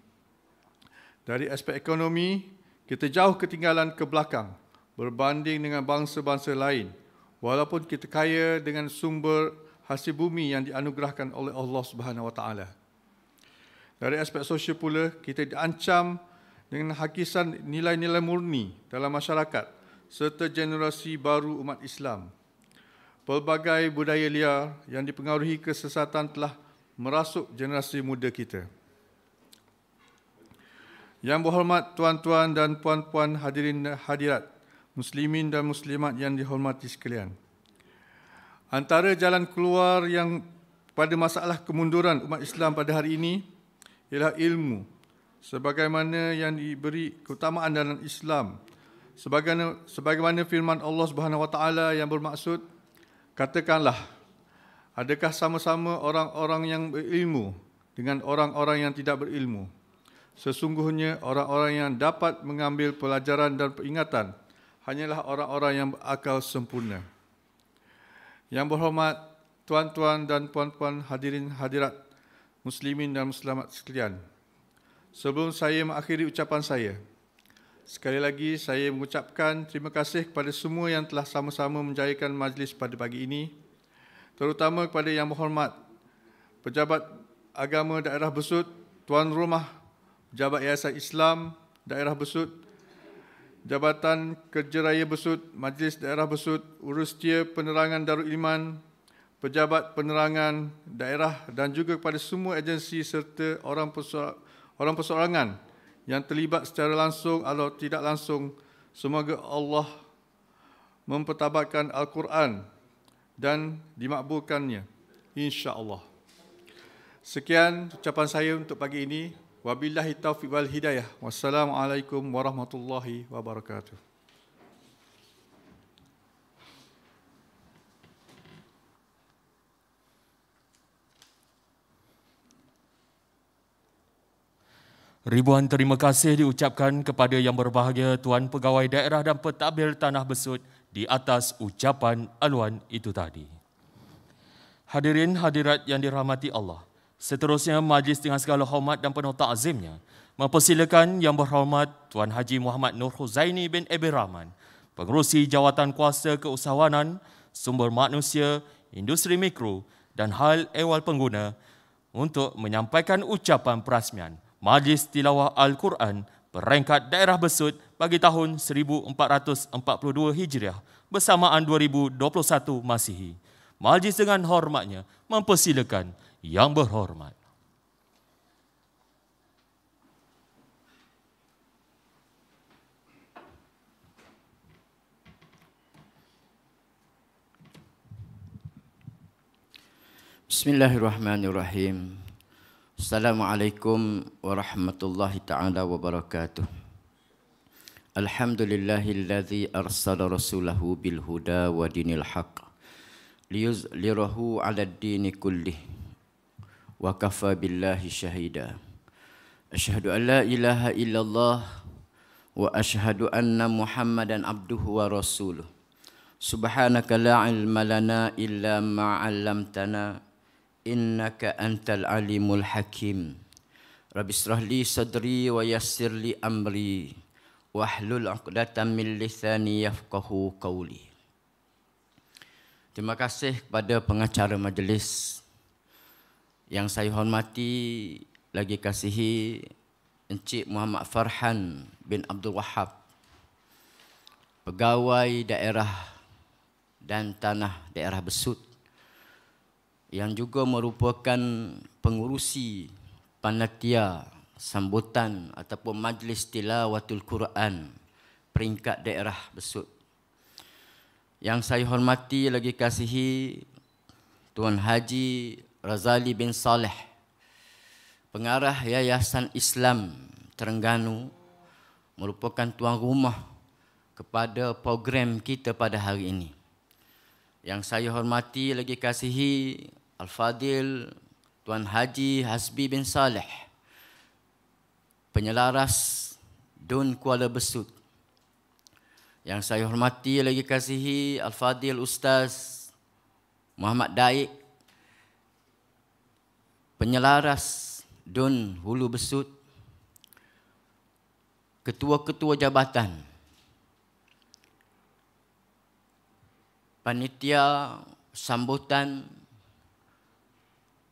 Dari aspek ekonomi, kita jauh ketinggalan ke belakang berbanding dengan bangsa-bangsa lain walaupun kita kaya dengan sumber hasil bumi yang dianugerahkan oleh Allah Subhanahu Wa Taala. Dari aspek sosial pula, kita diancam dengan hakisan nilai-nilai murni dalam masyarakat serta generasi baru umat Islam. Pelbagai budaya liar yang dipengaruhi kesesatan telah merasuk generasi muda kita. Yang berhormat tuan-tuan dan puan-puan hadirin hadirat muslimin dan muslimat yang dihormati sekalian. Antara jalan keluar yang pada masalah kemunduran umat Islam pada hari ini ialah ilmu. Sebagaimana yang diberi keutamaan dalam Islam. Sebagaimana, sebagaimana firman Allah Subhanahu Wa yang bermaksud katakanlah adakah sama-sama orang-orang yang berilmu dengan orang-orang yang tidak berilmu? Sesungguhnya orang-orang yang dapat mengambil pelajaran dan peringatan hanyalah orang-orang yang berakal sempurna. Yang berhormat tuan-tuan dan puan-puan hadirin hadirat muslimin dan muslimat sekalian. Sebelum saya mengakhiri ucapan saya, sekali lagi saya mengucapkan terima kasih kepada semua yang telah sama-sama menjayakan majlis pada pagi ini, terutama kepada yang berhormat pejabat agama daerah Besut, tuan rumah pejabat Yayasan Islam daerah Besut, Jabatan Kerja Raya Besut, Majlis Daerah Besut, Urus Tia Penerangan Darul Iman, Pejabat Penerangan Daerah dan juga kepada semua agensi serta orang, persoal- orang persoalangan yang terlibat secara langsung atau tidak langsung, semoga Allah mempertabatkan Al-Quran dan dimakbulkannya. InsyaAllah. Sekian ucapan saya untuk pagi ini. Wabillahi taufiq wal hidayah. Wassalamualaikum warahmatullahi wabarakatuh. Ribuan terima kasih diucapkan kepada yang berbahagia Tuan Pegawai Daerah dan Pentadbir Tanah Besut di atas ucapan aluan itu tadi. Hadirin hadirat yang dirahmati Allah, Seterusnya majlis dengan segala hormat dan penuh takzimnya mempersilakan yang berhormat Tuan Haji Muhammad Nur Huzaini bin Abdul Rahman, Pengerusi Jawatan Kuasa Keusahawanan, Sumber Manusia, Industri Mikro dan Hal Ehwal Pengguna untuk menyampaikan ucapan perasmian Majlis Tilawah Al-Quran Perengkat Daerah Besut bagi tahun 1442 Hijriah bersamaan 2021 Masihi. Majlis dengan hormatnya mempersilakan yang berhormat. Bismillahirrahmanirrahim. Assalamualaikum warahmatullahi taala wabarakatuh. Alhamdulillahilladzi arsala rasulahu bil huda wa dinil haqq liyuzhirahu 'ala ad-dini kullihi wa kafa billahi Shahida. asyhadu an la ilaha illallah wa asyhadu anna muhammadan abduhu wa rasuluh subhanaka la ilma illa Ma'alamtana. 'allamtana innaka antal alimul hakim rabbi israh li sadri wa yassir li amri wa hlul 'uqdatam min lisani yafqahu qawli Terima kasih kepada pengacara majlis yang saya hormati lagi kasihi Encik Muhammad Farhan bin Abdul Wahab pegawai daerah dan tanah daerah Besut yang juga merupakan pengurusi panitia sambutan ataupun majlis tilawatul Quran peringkat daerah Besut yang saya hormati lagi kasihi Tuan Haji Razali bin Saleh pengarah Yayasan Islam Terengganu merupakan tuan rumah kepada program kita pada hari ini yang saya hormati lagi kasihi Al-Fadil Tuan Haji Hasbi bin Saleh penyelaras Dun Kuala Besut yang saya hormati lagi kasihi Al-Fadil Ustaz Muhammad Daik penyelaras dun hulu besut, ketua-ketua jabatan, panitia sambutan,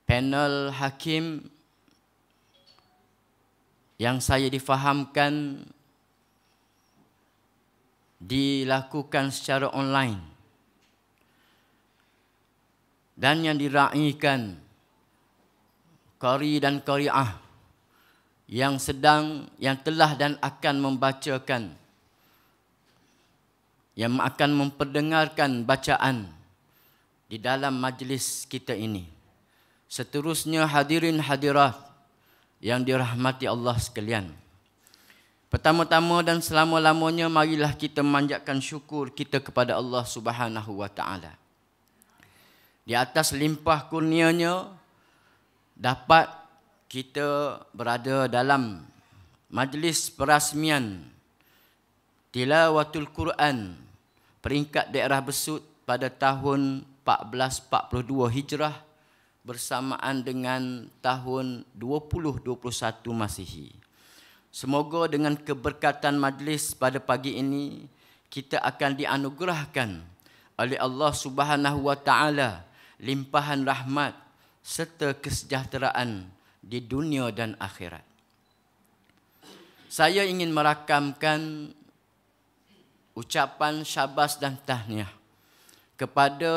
panel hakim yang saya difahamkan dilakukan secara online dan yang diraikan oleh qari dan qariah yang sedang yang telah dan akan membacakan yang akan memperdengarkan bacaan di dalam majlis kita ini. Seterusnya hadirin hadirat yang dirahmati Allah sekalian. Pertama-tama dan selama-lamanya marilah kita manjatkan syukur kita kepada Allah Subhanahu wa Di atas limpah kurnianya dapat kita berada dalam majlis perasmian tilawatul Quran peringkat daerah Besut pada tahun 1442 Hijrah bersamaan dengan tahun 2021 Masihi. Semoga dengan keberkatan majlis pada pagi ini kita akan dianugerahkan oleh Allah Subhanahu wa taala limpahan rahmat serta kesejahteraan di dunia dan akhirat. Saya ingin merakamkan ucapan syabas dan tahniah kepada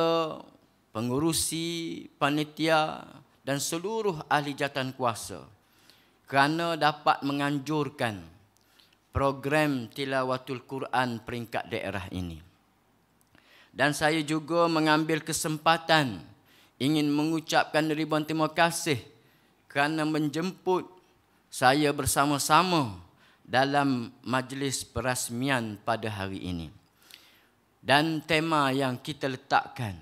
pengurusi, panitia dan seluruh ahli jatan kuasa kerana dapat menganjurkan program tilawatul Quran peringkat daerah ini. Dan saya juga mengambil kesempatan ingin mengucapkan ribuan terima kasih kerana menjemput saya bersama-sama dalam majlis perasmian pada hari ini. Dan tema yang kita letakkan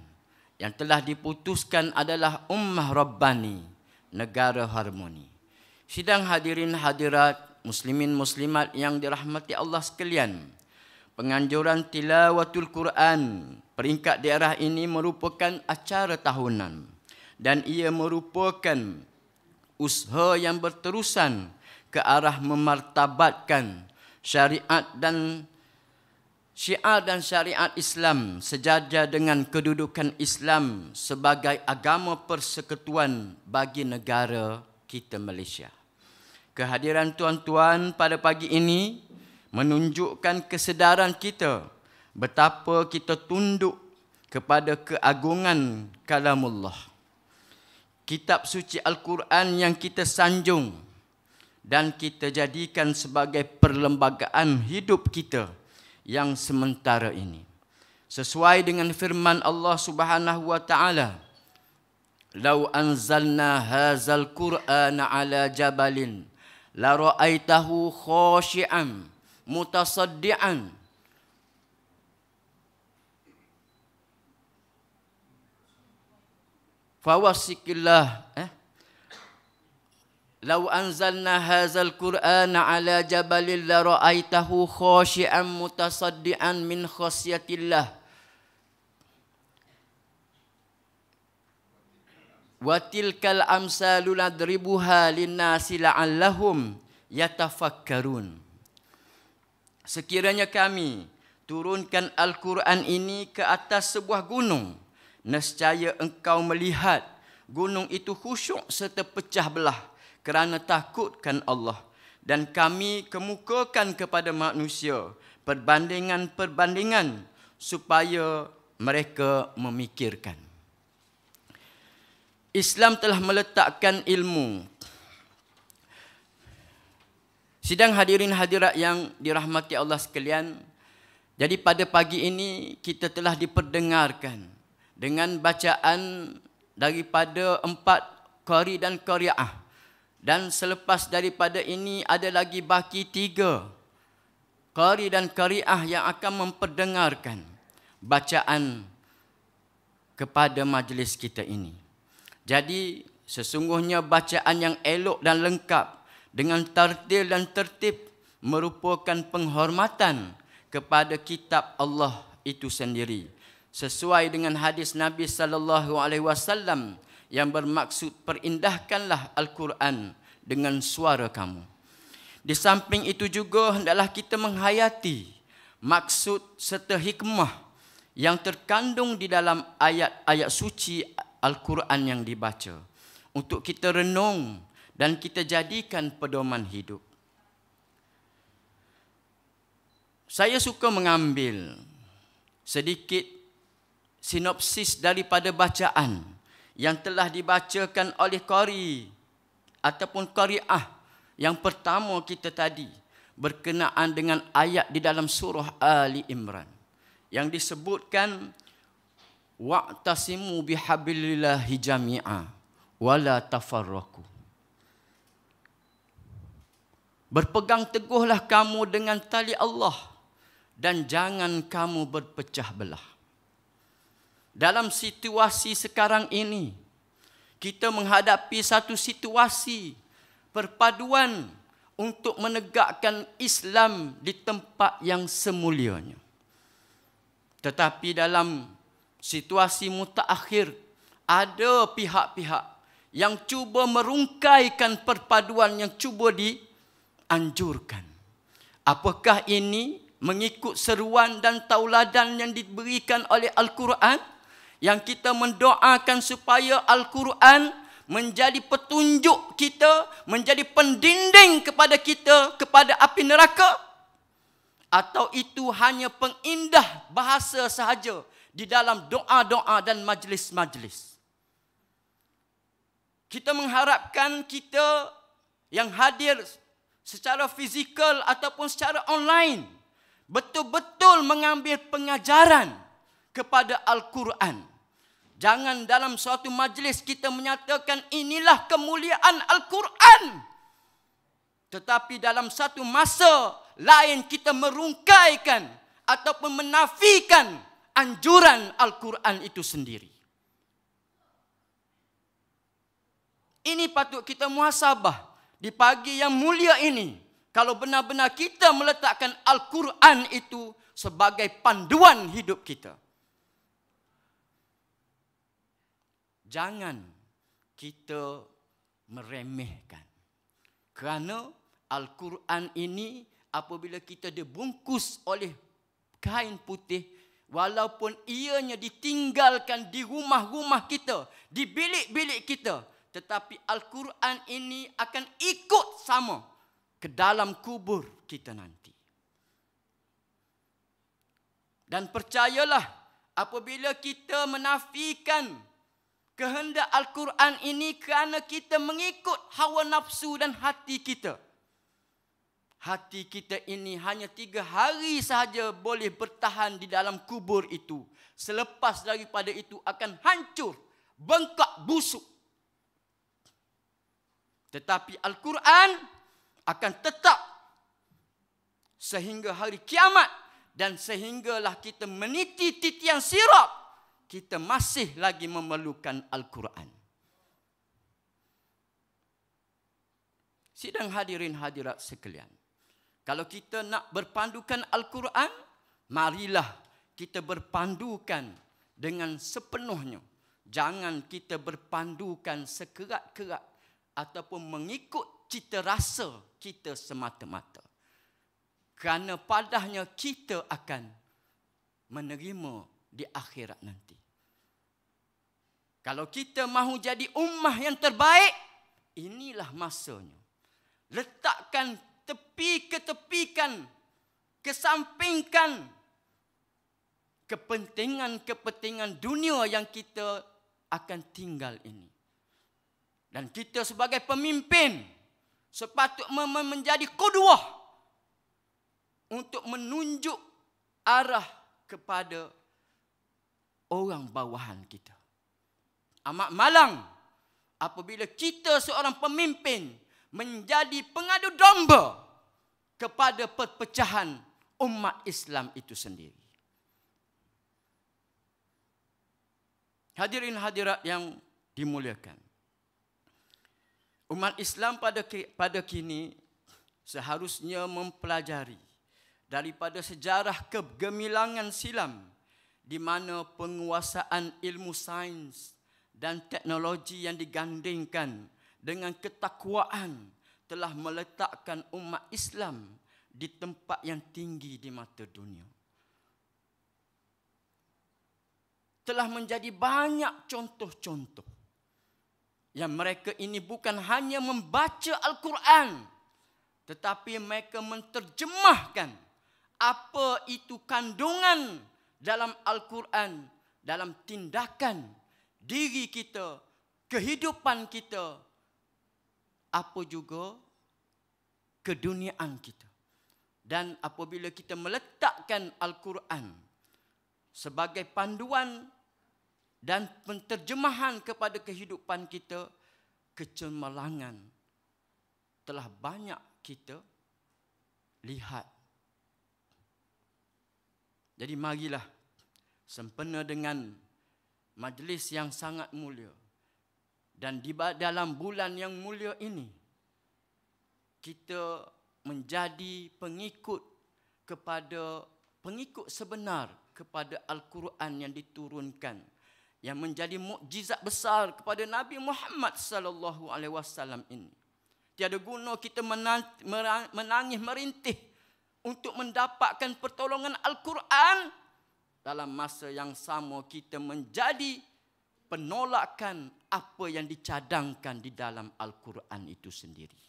yang telah diputuskan adalah Ummah Rabbani, Negara Harmoni. Sidang hadirin hadirat muslimin muslimat yang dirahmati Allah sekalian penganjuran tilawatul Quran peringkat daerah ini merupakan acara tahunan dan ia merupakan usaha yang berterusan ke arah memartabatkan syariat dan syiar dan syariat Islam sejajar dengan kedudukan Islam sebagai agama persekutuan bagi negara kita Malaysia. Kehadiran tuan-tuan pada pagi ini menunjukkan kesedaran kita betapa kita tunduk kepada keagungan kalamullah. Kitab suci Al-Quran yang kita sanjung dan kita jadikan sebagai perlembagaan hidup kita yang sementara ini. Sesuai dengan firman Allah Subhanahu wa taala, "Lau anzalna hazal Qur'ana ala jabalin la ra'aitahu khosiam mutasaddian fawasikillah eh law anzalna hazal qur'an ala jabalil la ra'aitahu khashi'an mutasaddian min khasyatillah wa tilkal amsalu nadribuha linnasi la'allahum yatafakkarun Sekiranya kami turunkan Al-Quran ini ke atas sebuah gunung, nescaya engkau melihat gunung itu khusyuk serta pecah belah kerana takutkan Allah. Dan kami kemukakan kepada manusia perbandingan-perbandingan supaya mereka memikirkan. Islam telah meletakkan ilmu, Sidang hadirin hadirat yang dirahmati Allah sekalian. Jadi pada pagi ini kita telah diperdengarkan dengan bacaan daripada empat kori dan qariah. Dan selepas daripada ini ada lagi baki tiga kori dan qariah yang akan memperdengarkan bacaan kepada majlis kita ini. Jadi sesungguhnya bacaan yang elok dan lengkap dengan tartil dan tertib merupakan penghormatan kepada kitab Allah itu sendiri sesuai dengan hadis Nabi sallallahu alaihi wasallam yang bermaksud perindahkanlah al-Quran dengan suara kamu di samping itu juga hendaklah kita menghayati maksud serta hikmah yang terkandung di dalam ayat-ayat suci al-Quran yang dibaca untuk kita renung dan kita jadikan pedoman hidup. Saya suka mengambil sedikit sinopsis daripada bacaan yang telah dibacakan oleh Qari ataupun Qariah yang pertama kita tadi berkenaan dengan ayat di dalam surah Ali Imran yang disebutkan wa'tasimu bihablillah jami'a wala tafarraqu Berpegang teguhlah kamu dengan tali Allah dan jangan kamu berpecah belah. Dalam situasi sekarang ini, kita menghadapi satu situasi perpaduan untuk menegakkan Islam di tempat yang semulianya. Tetapi dalam situasi mutakhir, ada pihak-pihak yang cuba merungkaikan perpaduan yang cuba di anjurkan. Apakah ini mengikut seruan dan tauladan yang diberikan oleh Al-Quran? Yang kita mendoakan supaya Al-Quran menjadi petunjuk kita, menjadi pendinding kepada kita, kepada api neraka? Atau itu hanya pengindah bahasa sahaja di dalam doa-doa dan majlis-majlis? Kita mengharapkan kita yang hadir secara fizikal ataupun secara online betul-betul mengambil pengajaran kepada al-Quran. Jangan dalam suatu majlis kita menyatakan inilah kemuliaan al-Quran. Tetapi dalam satu masa lain kita merungkaikan ataupun menafikan anjuran al-Quran itu sendiri. Ini patut kita muhasabah di pagi yang mulia ini kalau benar-benar kita meletakkan al-Quran itu sebagai panduan hidup kita jangan kita meremehkan kerana al-Quran ini apabila kita dibungkus oleh kain putih walaupun ianya ditinggalkan di rumah-rumah kita di bilik-bilik kita tetapi Al-Quran ini akan ikut sama ke dalam kubur kita nanti. Dan percayalah apabila kita menafikan kehendak Al-Quran ini kerana kita mengikut hawa nafsu dan hati kita. Hati kita ini hanya tiga hari sahaja boleh bertahan di dalam kubur itu. Selepas daripada itu akan hancur, bengkak, busuk tetapi Al-Quran akan tetap sehingga hari kiamat dan sehinggalah kita meniti titian sirap, kita masih lagi memerlukan Al-Quran. Sidang hadirin hadirat sekalian. Kalau kita nak berpandukan Al-Quran, marilah kita berpandukan dengan sepenuhnya. Jangan kita berpandukan sekerat-kerat ataupun mengikut cita rasa kita semata-mata. Kerana padahnya kita akan menerima di akhirat nanti. Kalau kita mahu jadi ummah yang terbaik, inilah masanya. Letakkan tepi ke tepikan, kesampingkan kepentingan-kepentingan dunia yang kita akan tinggal ini. Dan kita sebagai pemimpin sepatutnya menjadi kuduah untuk menunjuk arah kepada orang bawahan kita. Amat malang apabila kita seorang pemimpin menjadi pengadu domba kepada perpecahan umat Islam itu sendiri. Hadirin hadirat yang dimuliakan. Umat Islam pada pada kini seharusnya mempelajari daripada sejarah kegemilangan silam di mana penguasaan ilmu sains dan teknologi yang digandingkan dengan ketakwaan telah meletakkan umat Islam di tempat yang tinggi di mata dunia. Telah menjadi banyak contoh-contoh yang mereka ini bukan hanya membaca Al-Quran tetapi mereka menterjemahkan apa itu kandungan dalam Al-Quran dalam tindakan diri kita kehidupan kita apa juga keduniaan kita dan apabila kita meletakkan Al-Quran sebagai panduan dan penterjemahan kepada kehidupan kita kecemerlangan telah banyak kita lihat jadi marilah sempena dengan majlis yang sangat mulia dan di dalam bulan yang mulia ini kita menjadi pengikut kepada pengikut sebenar kepada al-Quran yang diturunkan yang menjadi mukjizat besar kepada Nabi Muhammad sallallahu alaihi wasallam ini. Tiada guna kita menangis merintih untuk mendapatkan pertolongan Al-Quran dalam masa yang sama kita menjadi penolakan apa yang dicadangkan di dalam Al-Quran itu sendiri.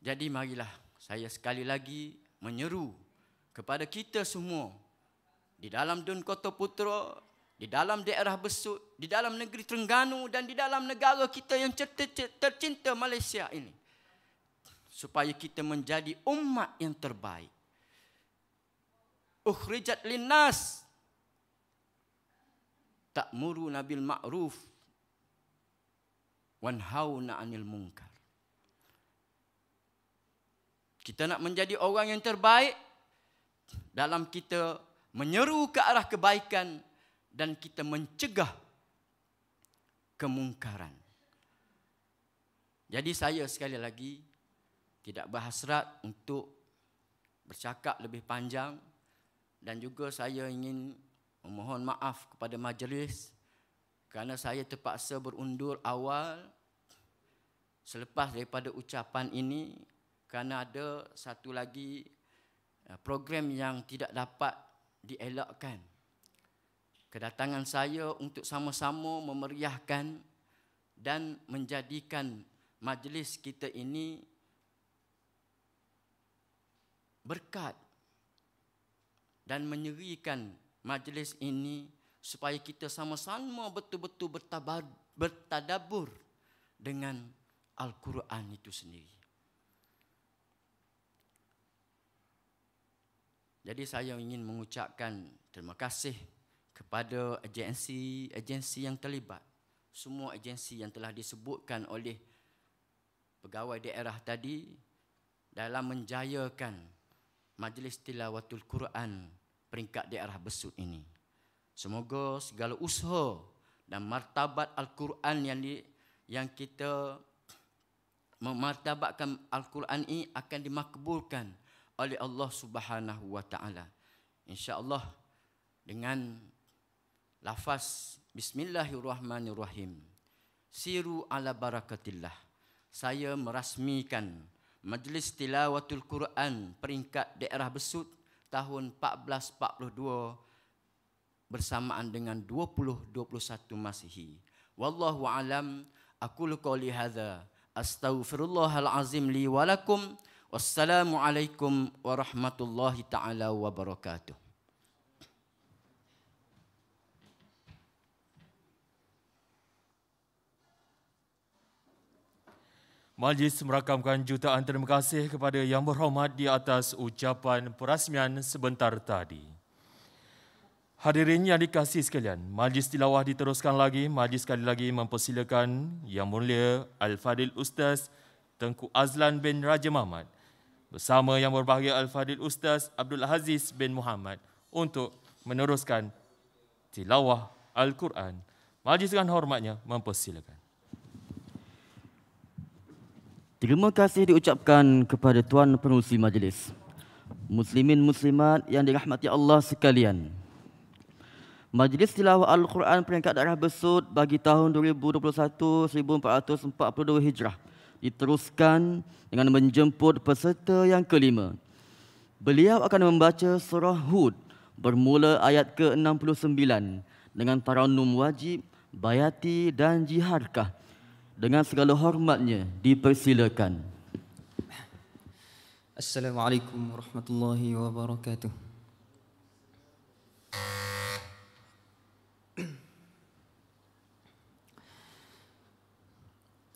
Jadi marilah saya sekali lagi menyeru kepada kita semua di dalam Dun Kota Putra, di dalam daerah Besut, di dalam negeri Terengganu dan di dalam negara kita yang tercinta Malaysia ini. Supaya kita menjadi umat yang terbaik. Ukhrijat linnas. muru nabil ma'ruf. Wanhauna anil mungkar. Kita nak menjadi orang yang terbaik, dalam kita menyeru ke arah kebaikan dan kita mencegah kemungkaran. Jadi saya sekali lagi tidak berhasrat untuk bercakap lebih panjang dan juga saya ingin memohon maaf kepada majlis kerana saya terpaksa berundur awal selepas daripada ucapan ini kerana ada satu lagi Ya, program yang tidak dapat dielakkan. Kedatangan saya untuk sama-sama memeriahkan dan menjadikan majlis kita ini berkat dan menyerikan majlis ini supaya kita sama-sama betul-betul bertabar, bertadabur dengan Al-Quran itu sendiri. Jadi saya ingin mengucapkan terima kasih kepada agensi-agensi yang terlibat. Semua agensi yang telah disebutkan oleh pegawai daerah tadi dalam menjayakan majlis tilawatul Quran peringkat daerah besut ini. Semoga segala usaha dan martabat Al-Quran yang di, yang kita memartabatkan Al-Quran ini akan dimakbulkan oleh Allah Subhanahu wa taala. Insyaallah dengan lafaz bismillahirrahmanirrahim. Siru ala barakatillah. Saya merasmikan Majlis Tilawatul Quran peringkat daerah Besut tahun 1442 bersamaan dengan 2021 Masihi. Wallahu alam aku qouli hadza. Astaghfirullahal azim li wa lakum Wassalamualaikum warahmatullahi taala wabarakatuh. Majlis merakamkan jutaan terima kasih kepada Yang Berhormat di atas ucapan perasmian sebentar tadi. Hadirin yang dikasih sekalian, majlis tilawah diteruskan lagi. Majlis sekali lagi mempersilakan Yang Mulia Al-Fadil Ustaz Tengku Azlan bin Raja Mahmud bersama yang berbahagia Al-Fadil Ustaz Abdul Aziz bin Muhammad untuk meneruskan tilawah Al-Quran. Majlis dengan hormatnya mempersilakan. Terima kasih diucapkan kepada Tuan Pengurusi Majlis. Muslimin Muslimat yang dirahmati Allah sekalian. Majlis Tilawah Al-Quran Peringkat Daerah Besut bagi tahun 2021 1442 Hijrah diteruskan dengan menjemput peserta yang kelima. Beliau akan membaca surah Hud bermula ayat ke-69 dengan tarannum wajib, bayati dan jiharkah. Dengan segala hormatnya dipersilakan. Assalamualaikum warahmatullahi wabarakatuh.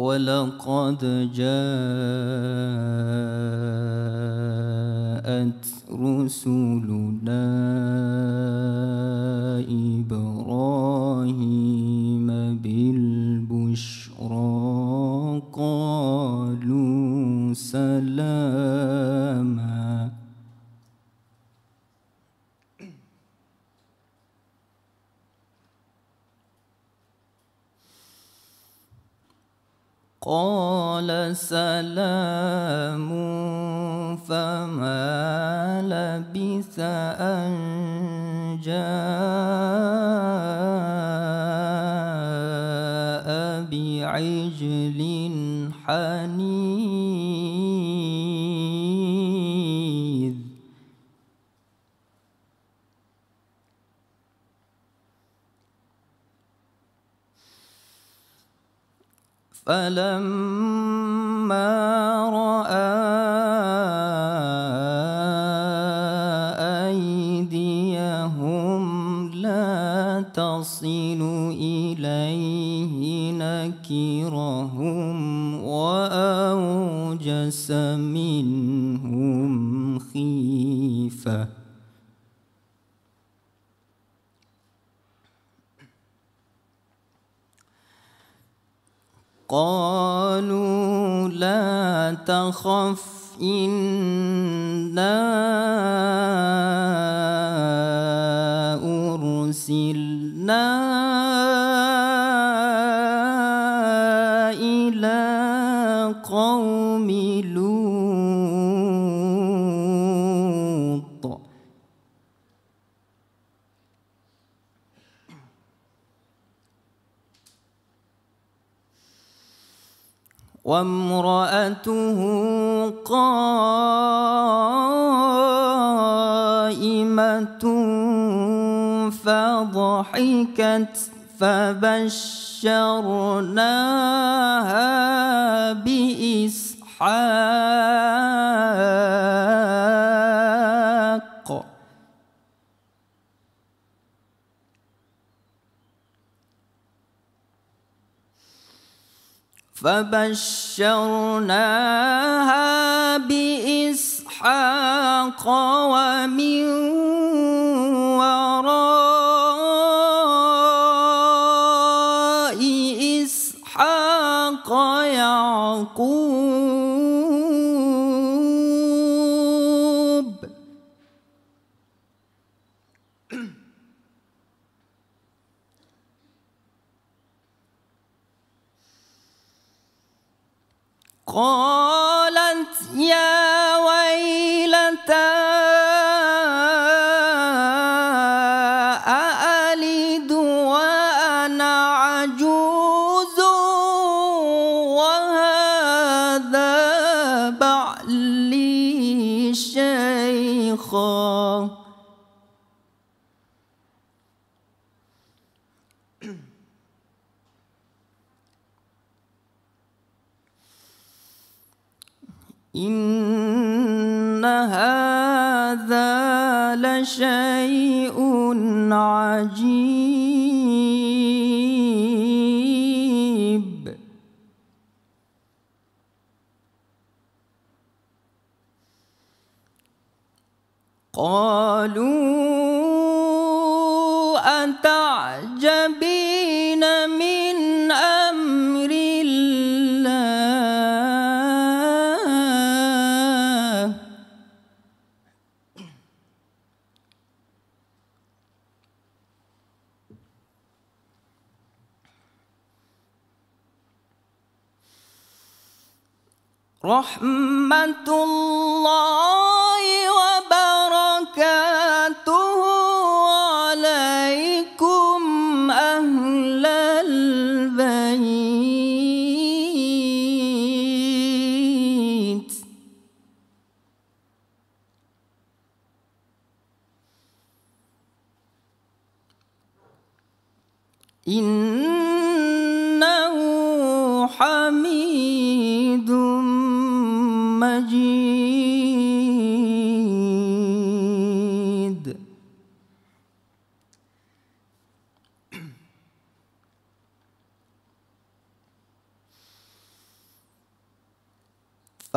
ولقد جاءت رسلنا إبراهيم بالبشرى قالوا سلاما قال سلام فما لبث أن جاء بعجل حنين فلما رأى أيديهم لا تصل إليه نكرهم وأوجس منهم خيفه قالوا لا تخف إنا أرسلنا إلى قوم لوط وامرأته قائمة فضحكت فبشرناها بإسحاق فبشرناها بإسحاق ومن وراء إسحاق يعقوب قالت يا ويلتي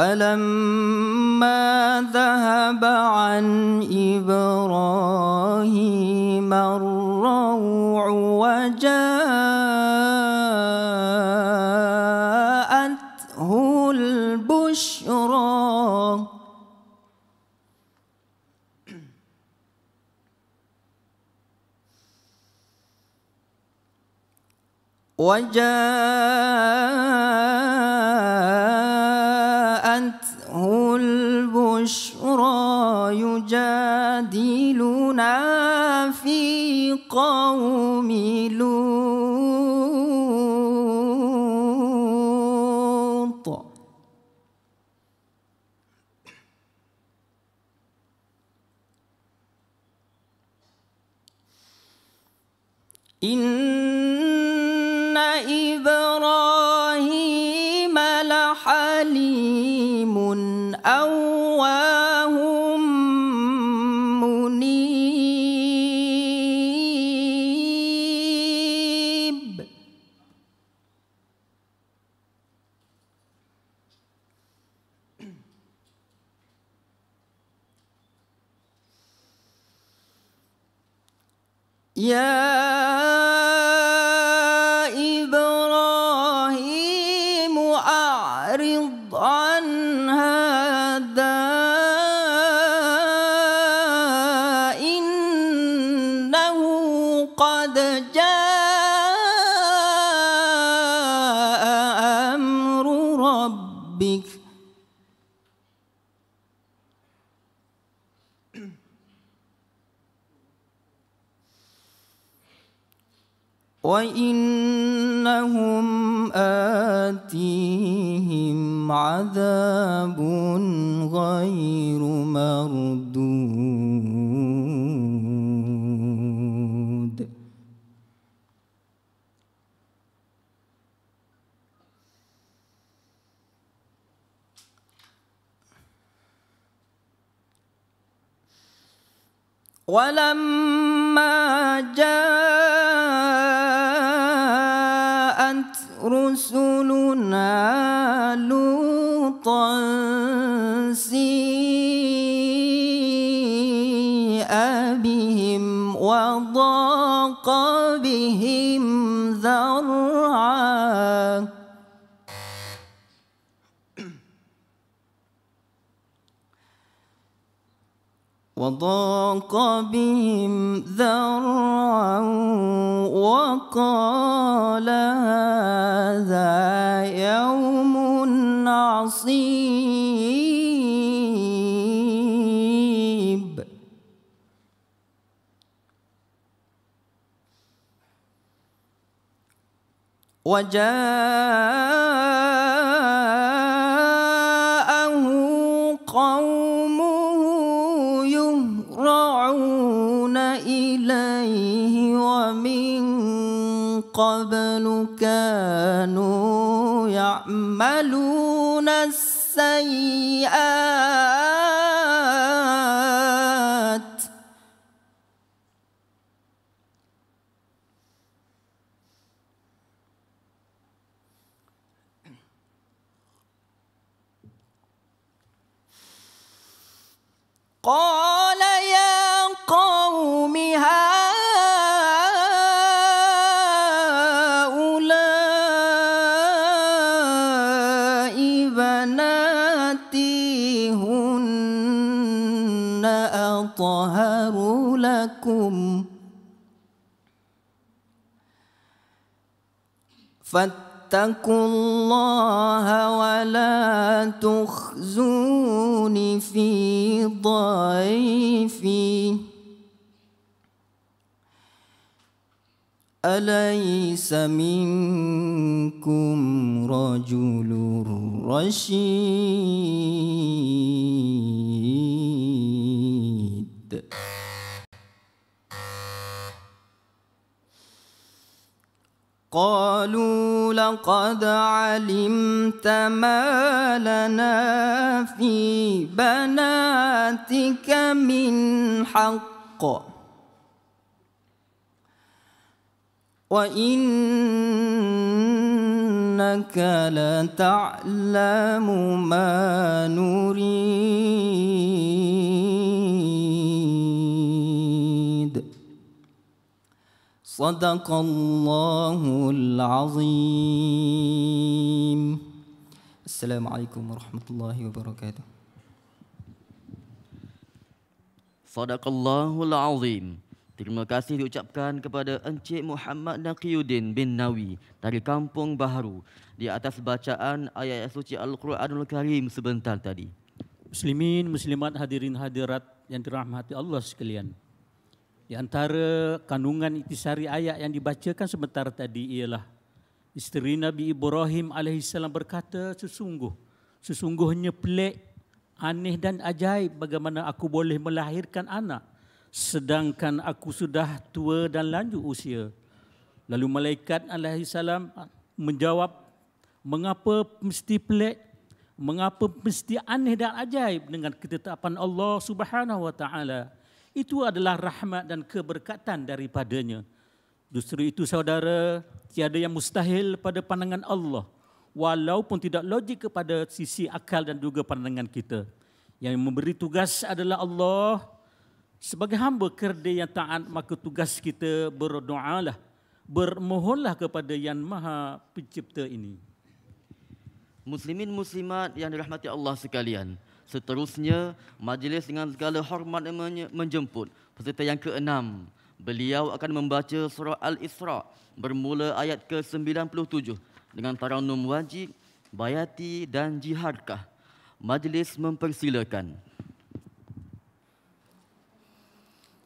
فلما ذهب عن إبراهيم الروع وجاءته البشرى وجاءته يجادلنا في قوم لوط عذاب غير مثلهم ذرعا وضاق بهم ذرعا وقال هذا يوم عصيب وجاء أليس منكم رجل رشيد قالوا لقد علمت ما لنا في بناتك من حق وإنك لتعلم ما نريد صدق الله العظيم السلام عليكم ورحمة الله وبركاته صدق الله العظيم Terima kasih diucapkan kepada Encik Muhammad Naqiyuddin bin Nawi dari Kampung Baharu di atas bacaan ayat suci Al-Quranul Karim sebentar tadi. Muslimin, muslimat hadirin hadirat yang dirahmati Allah sekalian. Di antara kandungan itisari ayat yang dibacakan sebentar tadi ialah isteri Nabi Ibrahim alaihissalam berkata sesungguh sesungguhnya pelik aneh dan ajaib bagaimana aku boleh melahirkan anak sedangkan aku sudah tua dan lanjut usia. Lalu malaikat alaihissalam menjawab, mengapa mesti pelik, mengapa mesti aneh dan ajaib dengan ketetapan Allah subhanahu wa ta'ala. Itu adalah rahmat dan keberkatan daripadanya. Justru itu saudara, tiada yang mustahil pada pandangan Allah. Walaupun tidak logik kepada sisi akal dan juga pandangan kita. Yang memberi tugas adalah Allah Sebagai hamba kerde yang taat maka tugas kita berdoalah, bermohonlah kepada Yang Maha Pencipta ini. Muslimin muslimat yang dirahmati Allah sekalian, seterusnya majlis dengan segala hormat menjemput peserta yang keenam. Beliau akan membaca surah Al-Isra bermula ayat ke-97 dengan tarawih wajib, bayati dan jiharkah. Majlis mempersilakan.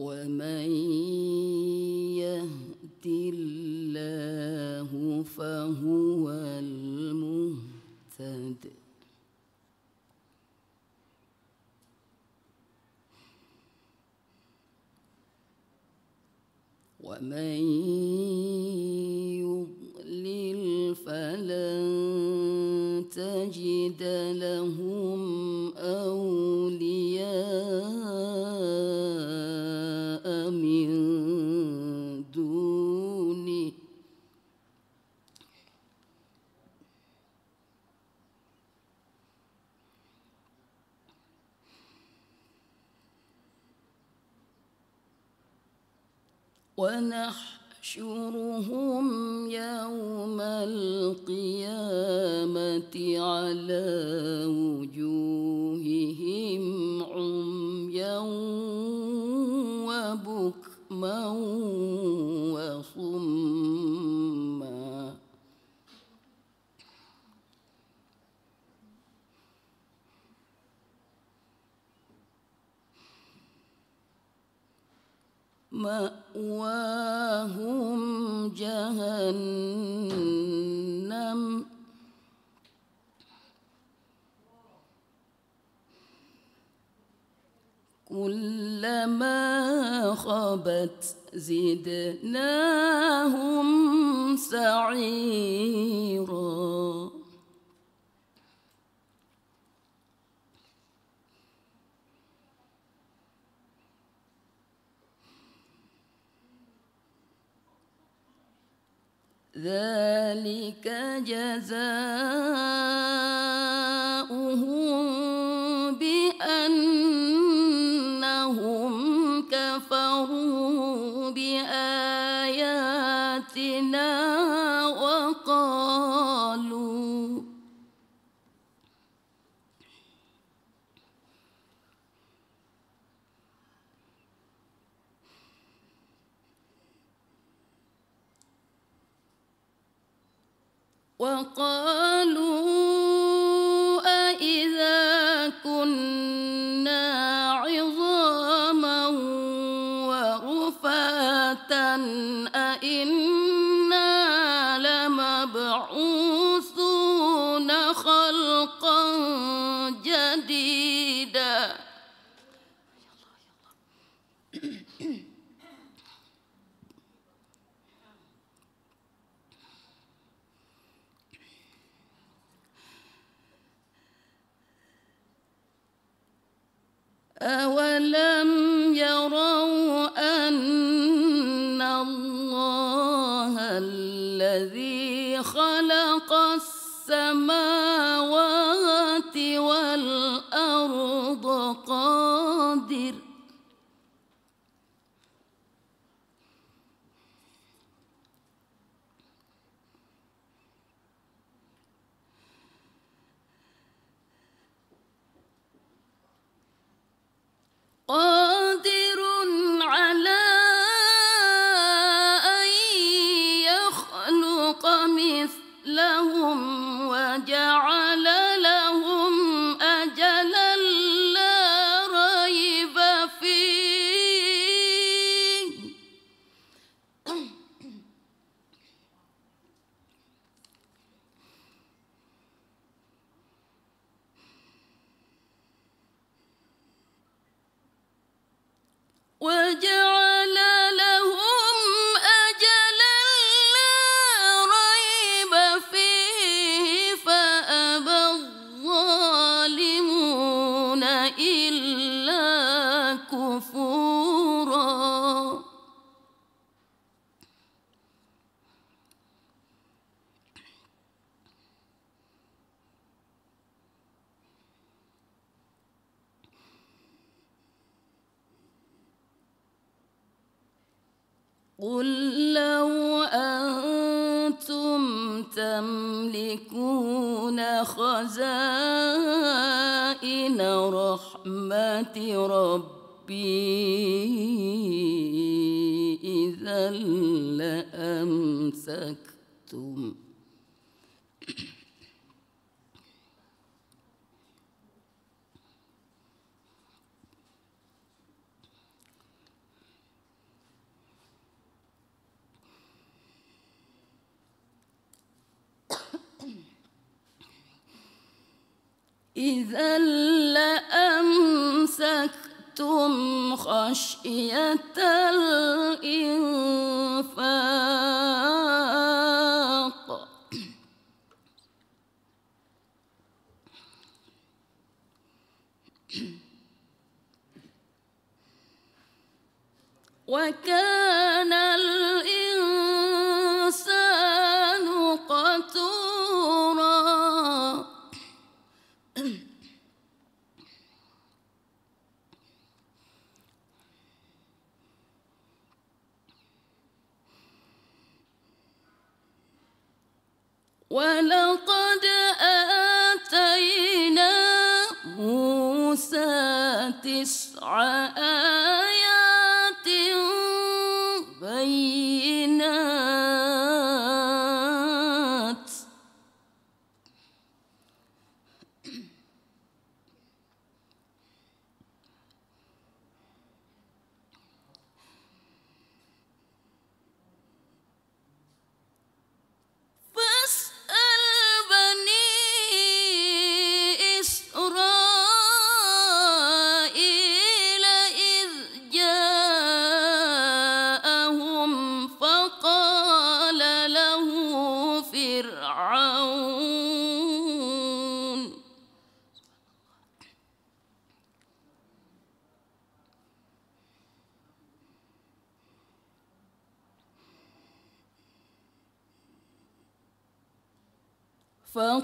ومن يهد الله فهو المهتد ومن يضلل فلن تجد لهم أولياء ونحشرهم يوم القيامة على وجوههم عميا مأواهم جهنم كلما خبت زدناهم سعيراً ذلك جزاؤهم بأنهم كفروا بآياتنا وقالوا وقالوا أإذا كنا عظاما ورفاتا أإنا لمبعوثون خلقا جديدا أولم يروا أن الله الذي خلق السماوات والأرض قادر قادر على أن يخلق مثلهم وجعل would you قل لو أنتم تملكون خزائن رحمة ربي إذا لأمسكتم إذا لأمسكتم خشية الإنفاق وكان الإنسان قتوراً ولقد آتينا موسى تسع آيات fã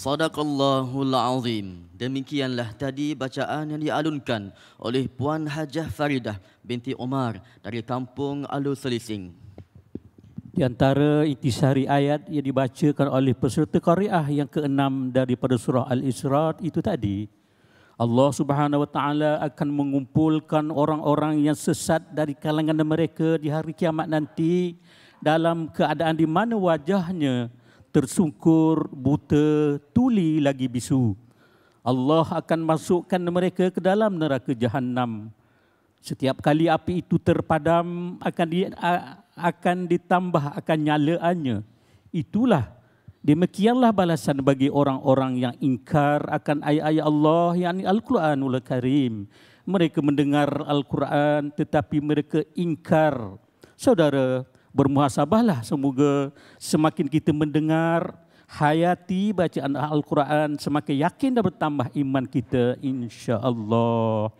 Sadaqallahul azim. Demikianlah tadi bacaan yang dialunkan oleh Puan Hajah Faridah binti Omar dari kampung Alu Selising. Di antara intisari ayat yang dibacakan oleh peserta qariah yang keenam daripada surah Al-Isra itu tadi, Allah Subhanahu wa taala akan mengumpulkan orang-orang yang sesat dari kalangan mereka di hari kiamat nanti dalam keadaan di mana wajahnya tersungkur, buta, tuli lagi bisu. Allah akan masukkan mereka ke dalam neraka jahanam. Setiap kali api itu terpadam akan di, akan ditambah akan nyalaannya. Itulah demikianlah balasan bagi orang-orang yang ingkar akan ayat-ayat Allah yakni Al-Quranul Karim. Mereka mendengar Al-Quran tetapi mereka ingkar. Saudara, bermuhasabahlah semoga semakin kita mendengar hayati bacaan Al-Quran semakin yakin dan bertambah iman kita insya-Allah.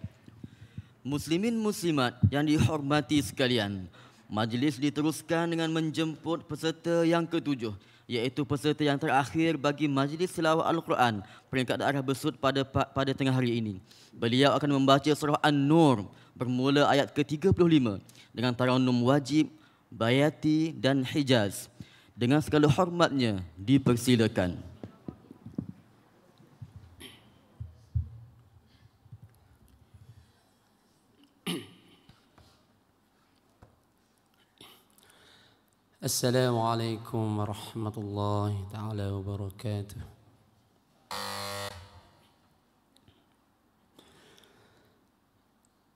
Muslimin muslimat yang dihormati sekalian, majlis diteruskan dengan menjemput peserta yang ketujuh iaitu peserta yang terakhir bagi majlis selawat Al-Quran peringkat daerah besut pada pada tengah hari ini. Beliau akan membaca surah An-Nur bermula ayat ke-35 dengan tarannum wajib Bayati dan Hijaz dengan segala hormatnya dipersilakan. Assalamualaikum warahmatullahi taala wabarakatuh.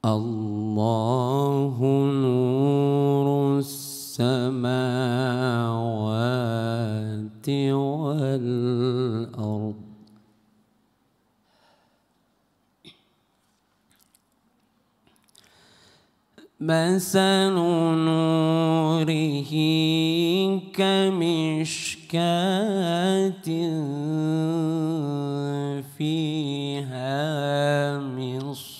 الله نور السماوات والأرض مثل نوره كمشكاة فيها مصر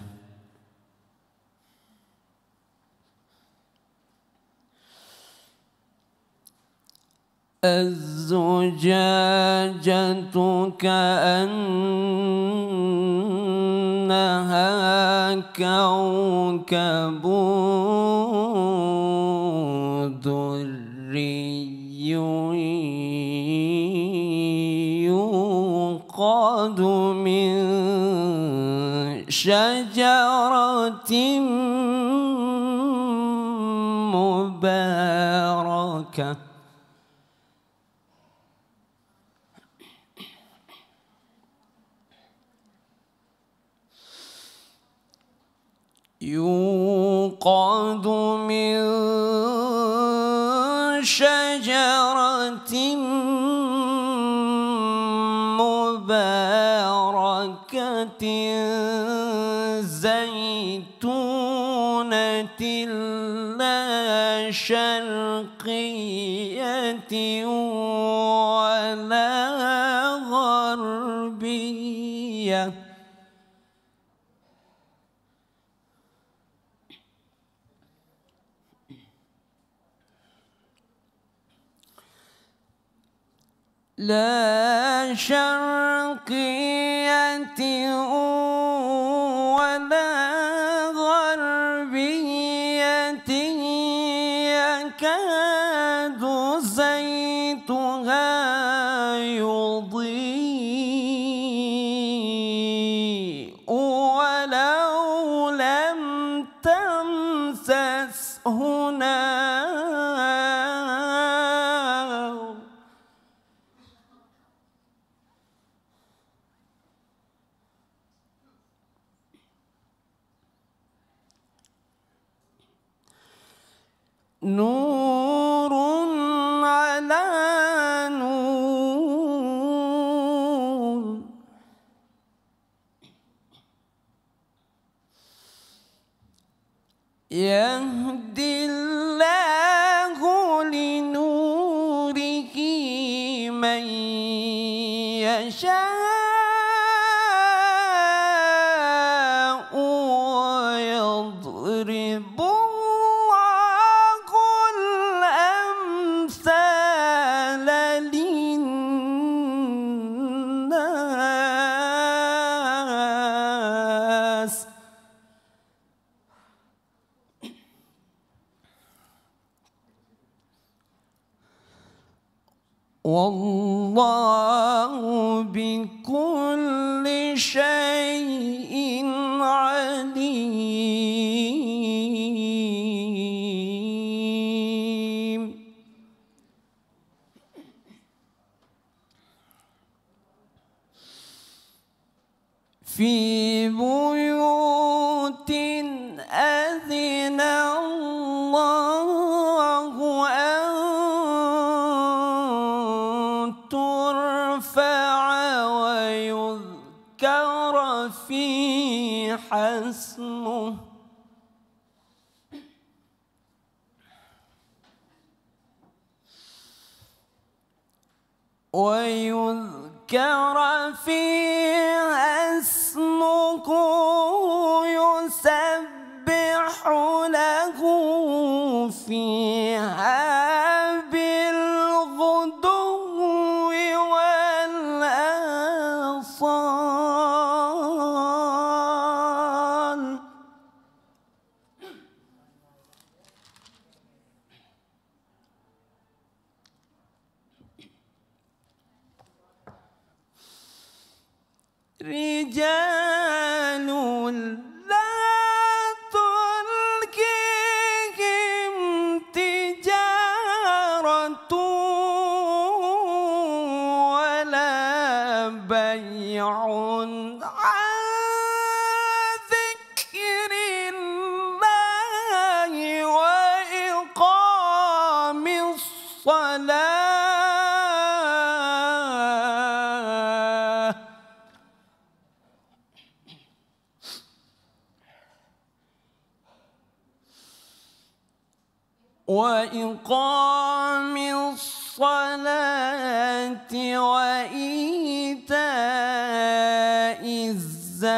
الزجاجة كأنها كوكب دري يوقد من شجرة مباركة يوقد من شجرة مباركة زيتونة لا شرقية لا شرقية ولا غربية نور على نور يهدي ويذكر في اسمه يسبح له فيها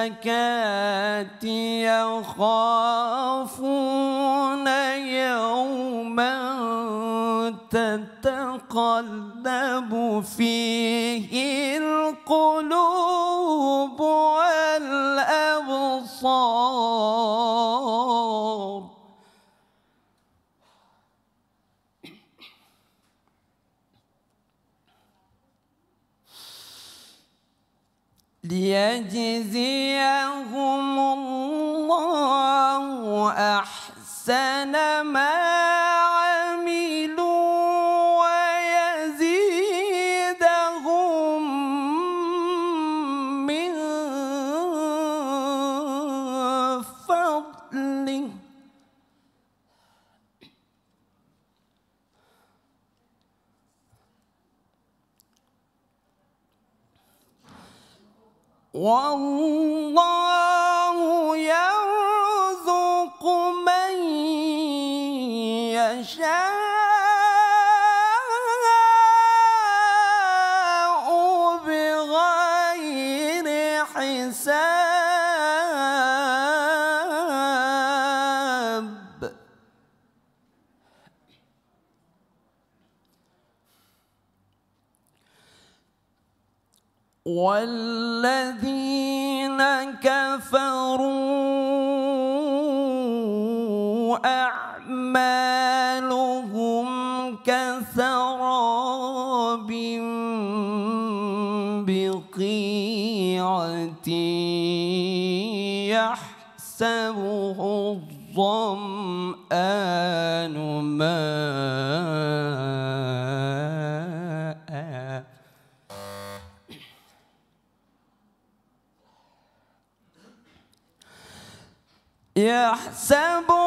الزكاة يخافون يوما تتقلب فيه القلوب والأبصار ليجزيهم الله أحسن ما والله يحسبه الظمآن ماء يحسبه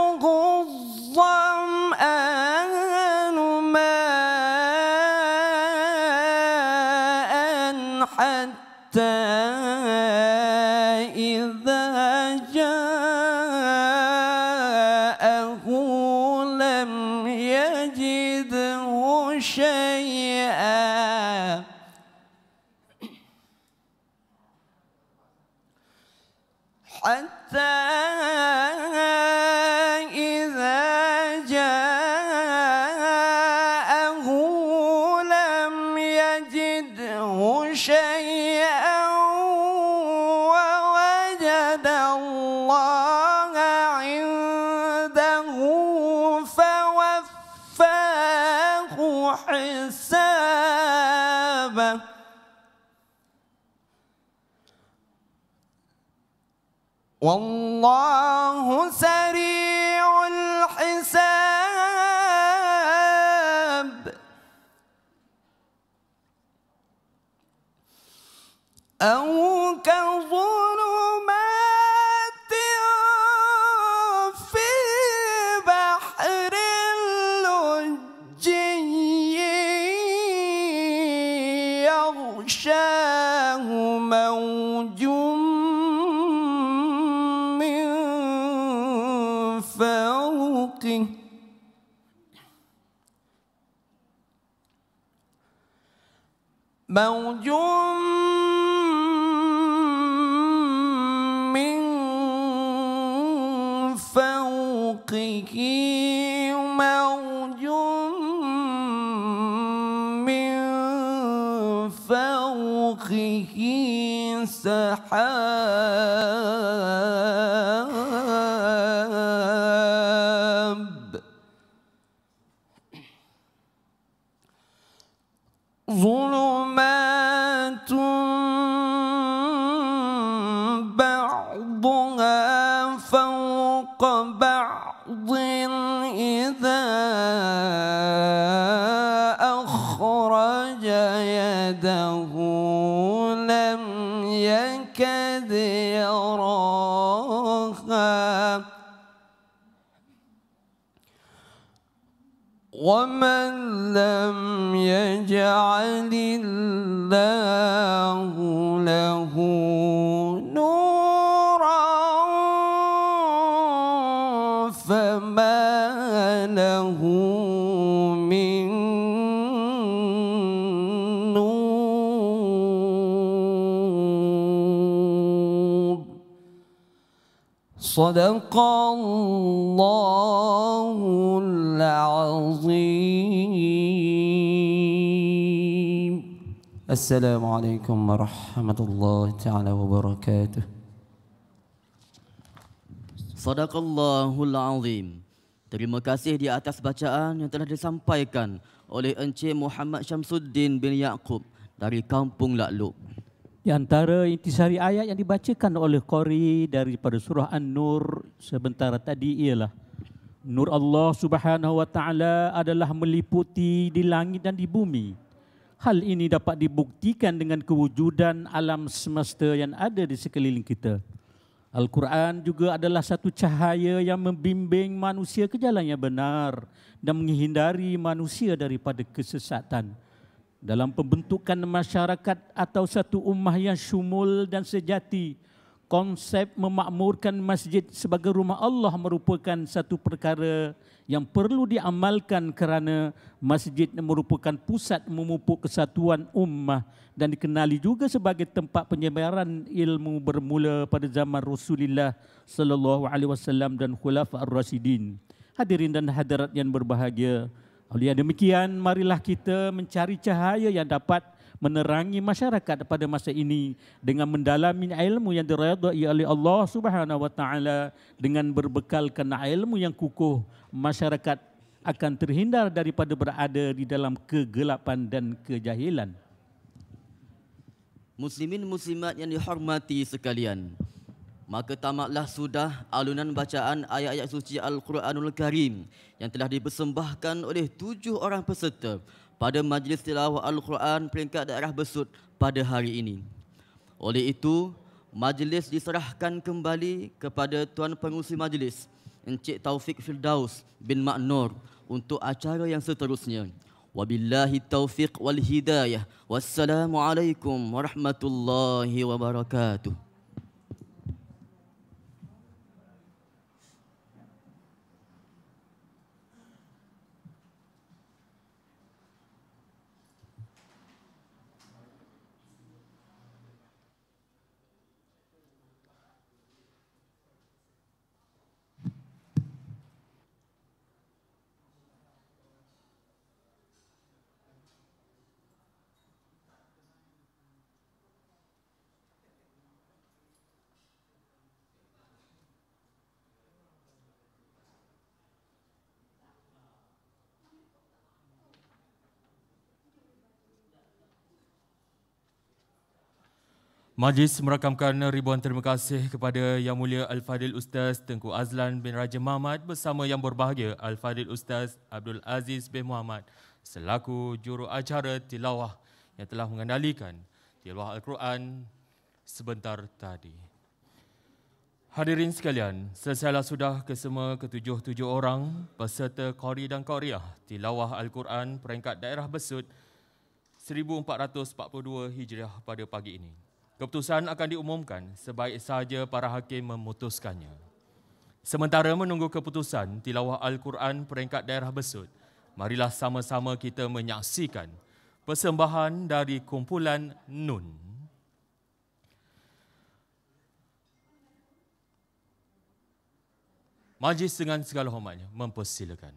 والله فوقه موج من فوقه سحاب صدق الله العظيم السلام عليكم ورحمة الله تعالى وبركاته صدق الله العظيم Terima kasih di atas bacaan yang telah disampaikan oleh Encik Muhammad Syamsuddin bin Yaqub dari Kampung Lakluk. Di antara intisari ayat yang dibacakan oleh Qori daripada surah An-Nur sebentar tadi ialah Nur Allah Subhanahu wa taala adalah meliputi di langit dan di bumi. Hal ini dapat dibuktikan dengan kewujudan alam semesta yang ada di sekeliling kita. Al-Quran juga adalah satu cahaya yang membimbing manusia ke jalan yang benar dan menghindari manusia daripada kesesatan dalam pembentukan masyarakat atau satu ummah yang syumul dan sejati. Konsep memakmurkan masjid sebagai rumah Allah merupakan satu perkara yang perlu diamalkan kerana masjid merupakan pusat memupuk kesatuan ummah dan dikenali juga sebagai tempat penyebaran ilmu bermula pada zaman Rasulullah sallallahu alaihi wasallam dan khulafa ar-rasidin. Hadirin dan hadirat yang berbahagia, oleh demikian, marilah kita mencari cahaya yang dapat menerangi masyarakat pada masa ini dengan mendalami ilmu yang diredai oleh Allah Subhanahu wa taala dengan berbekalkan ilmu yang kukuh masyarakat akan terhindar daripada berada di dalam kegelapan dan kejahilan. Muslimin muslimat yang dihormati sekalian, Maka tamatlah sudah alunan bacaan ayat-ayat suci Al-Quranul Karim yang telah dipersembahkan oleh tujuh orang peserta pada majlis tilawah Al-Quran peringkat daerah Besut pada hari ini. Oleh itu, majlis diserahkan kembali kepada Tuan Pengurusi Majlis Encik Taufik Firdaus bin Maknur untuk acara yang seterusnya. Wabillahi taufiq wal hidayah. Wassalamualaikum warahmatullahi wabarakatuh. Majlis merakamkan ribuan terima kasih kepada Yang Mulia Al-Fadil Ustaz Tengku Azlan bin Raja Mahmud bersama Yang Berbahagia Al-Fadil Ustaz Abdul Aziz bin Muhammad selaku juru acara tilawah yang telah mengendalikan tilawah Al-Quran sebentar tadi. Hadirin sekalian, selesailah sudah kesemua ketujuh-tujuh orang peserta Qori dan Qoriyah tilawah Al-Quran peringkat daerah Besut 1442 Hijrah pada pagi ini. Keputusan akan diumumkan sebaik sahaja para hakim memutuskannya. Sementara menunggu keputusan tilawah Al-Quran peringkat daerah besut, marilah sama-sama kita menyaksikan persembahan dari kumpulan Nun. Majlis dengan segala hormatnya mempersilakan.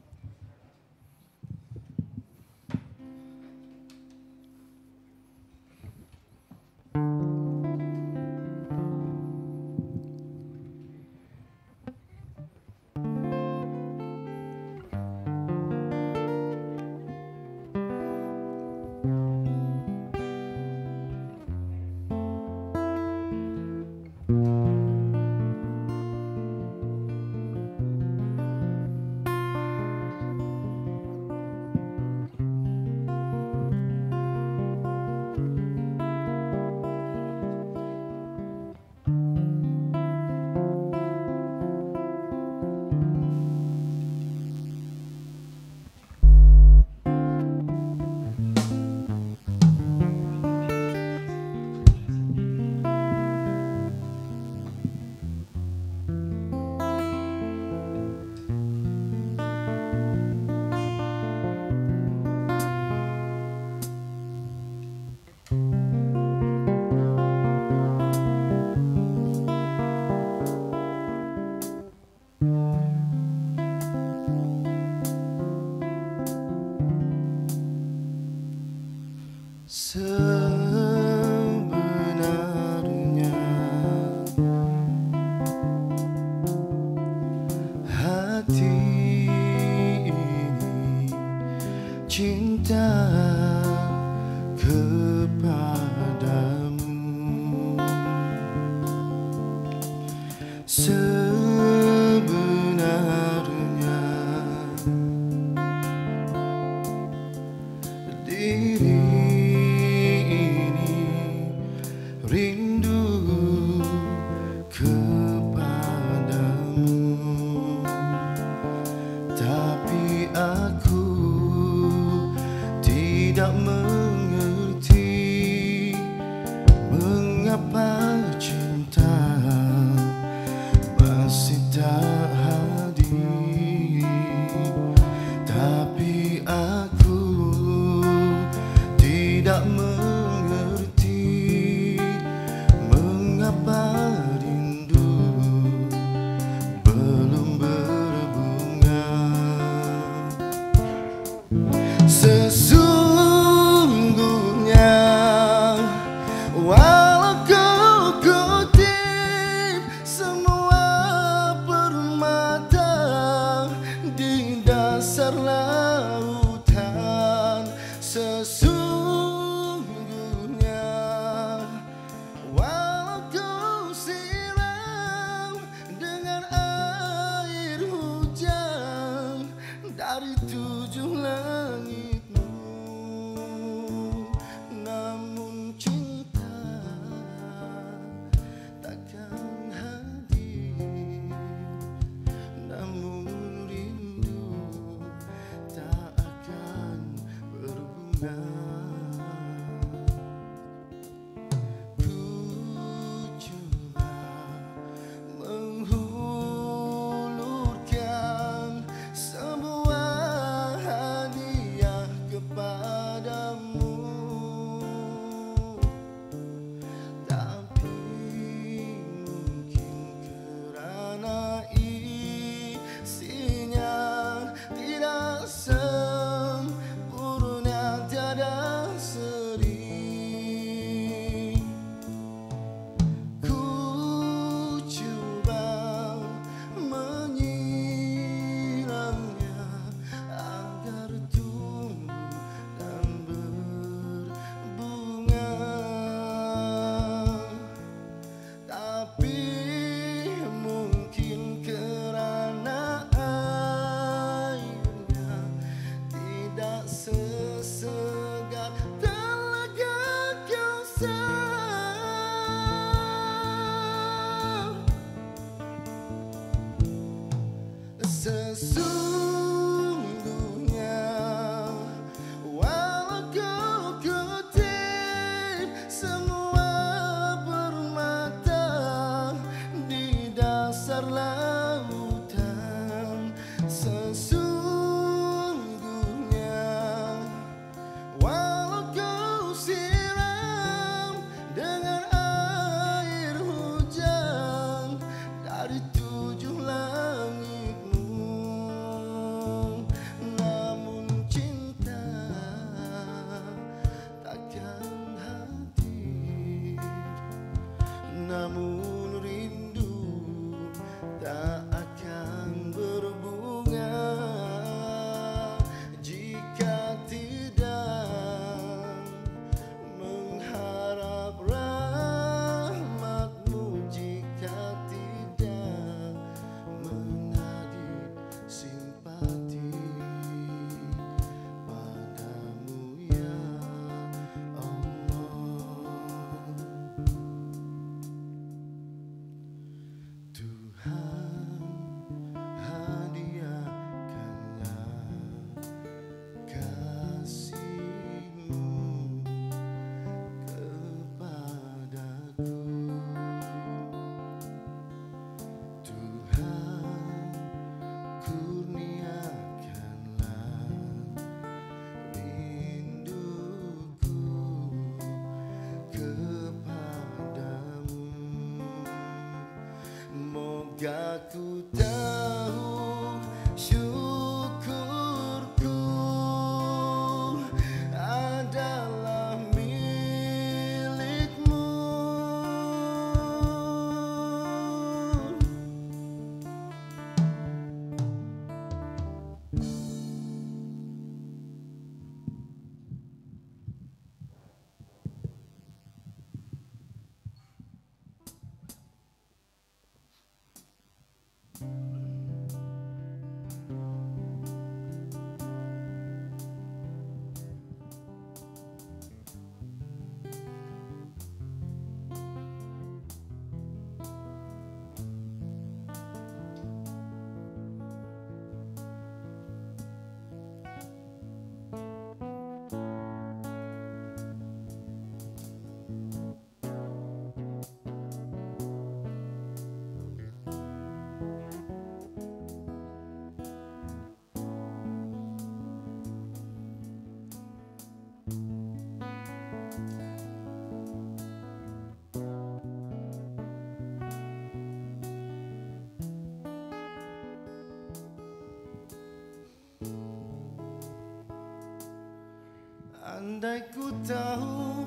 Andai ku tahu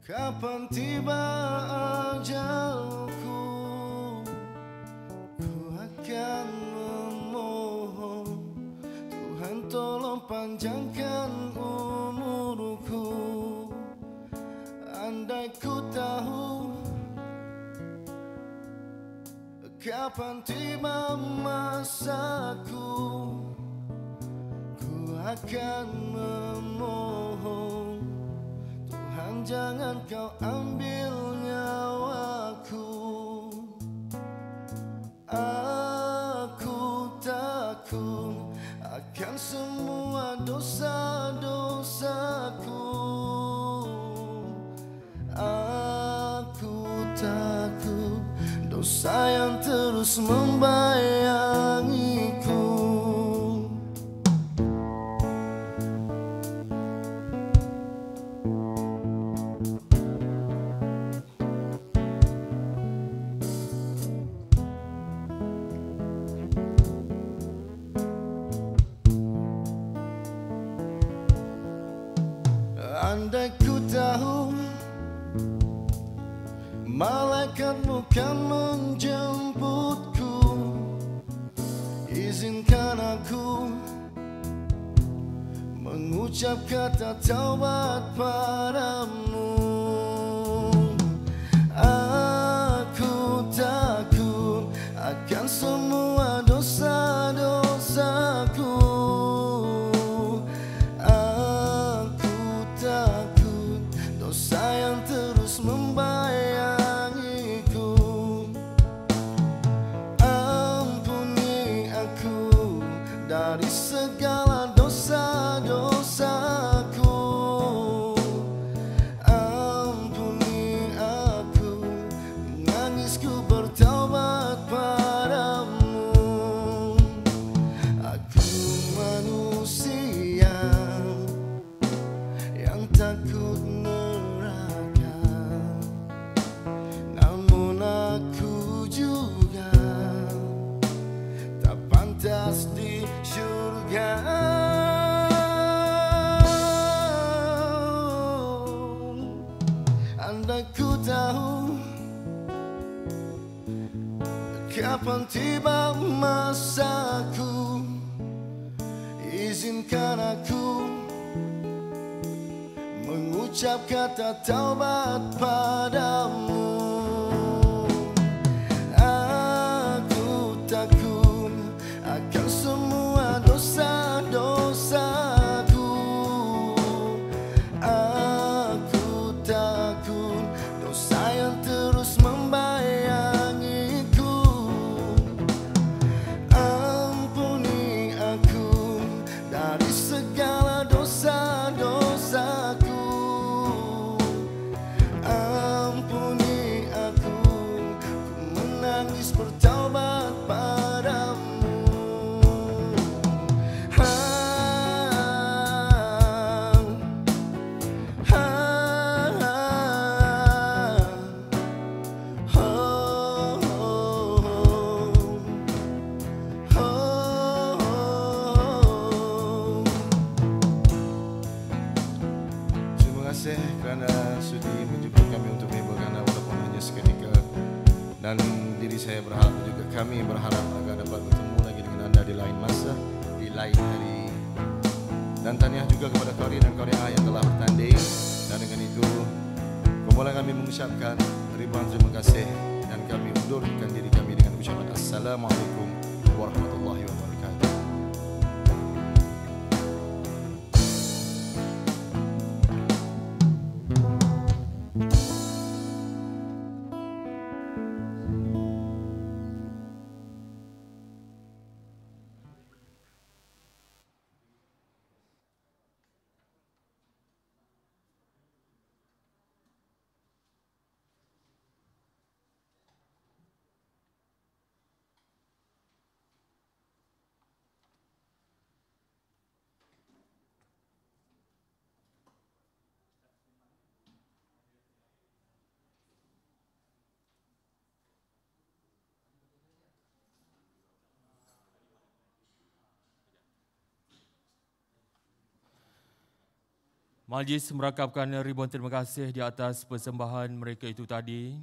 Kapan tiba ajalku Ku akan memohon Tuhan tolong panjangkan umurku Andai ku tahu Kapan tiba masaku I'm Kapan tiba masaku Izinkan aku Mengucap kata taubat padamu Majlis merakapkan ribuan terima kasih di atas persembahan mereka itu tadi.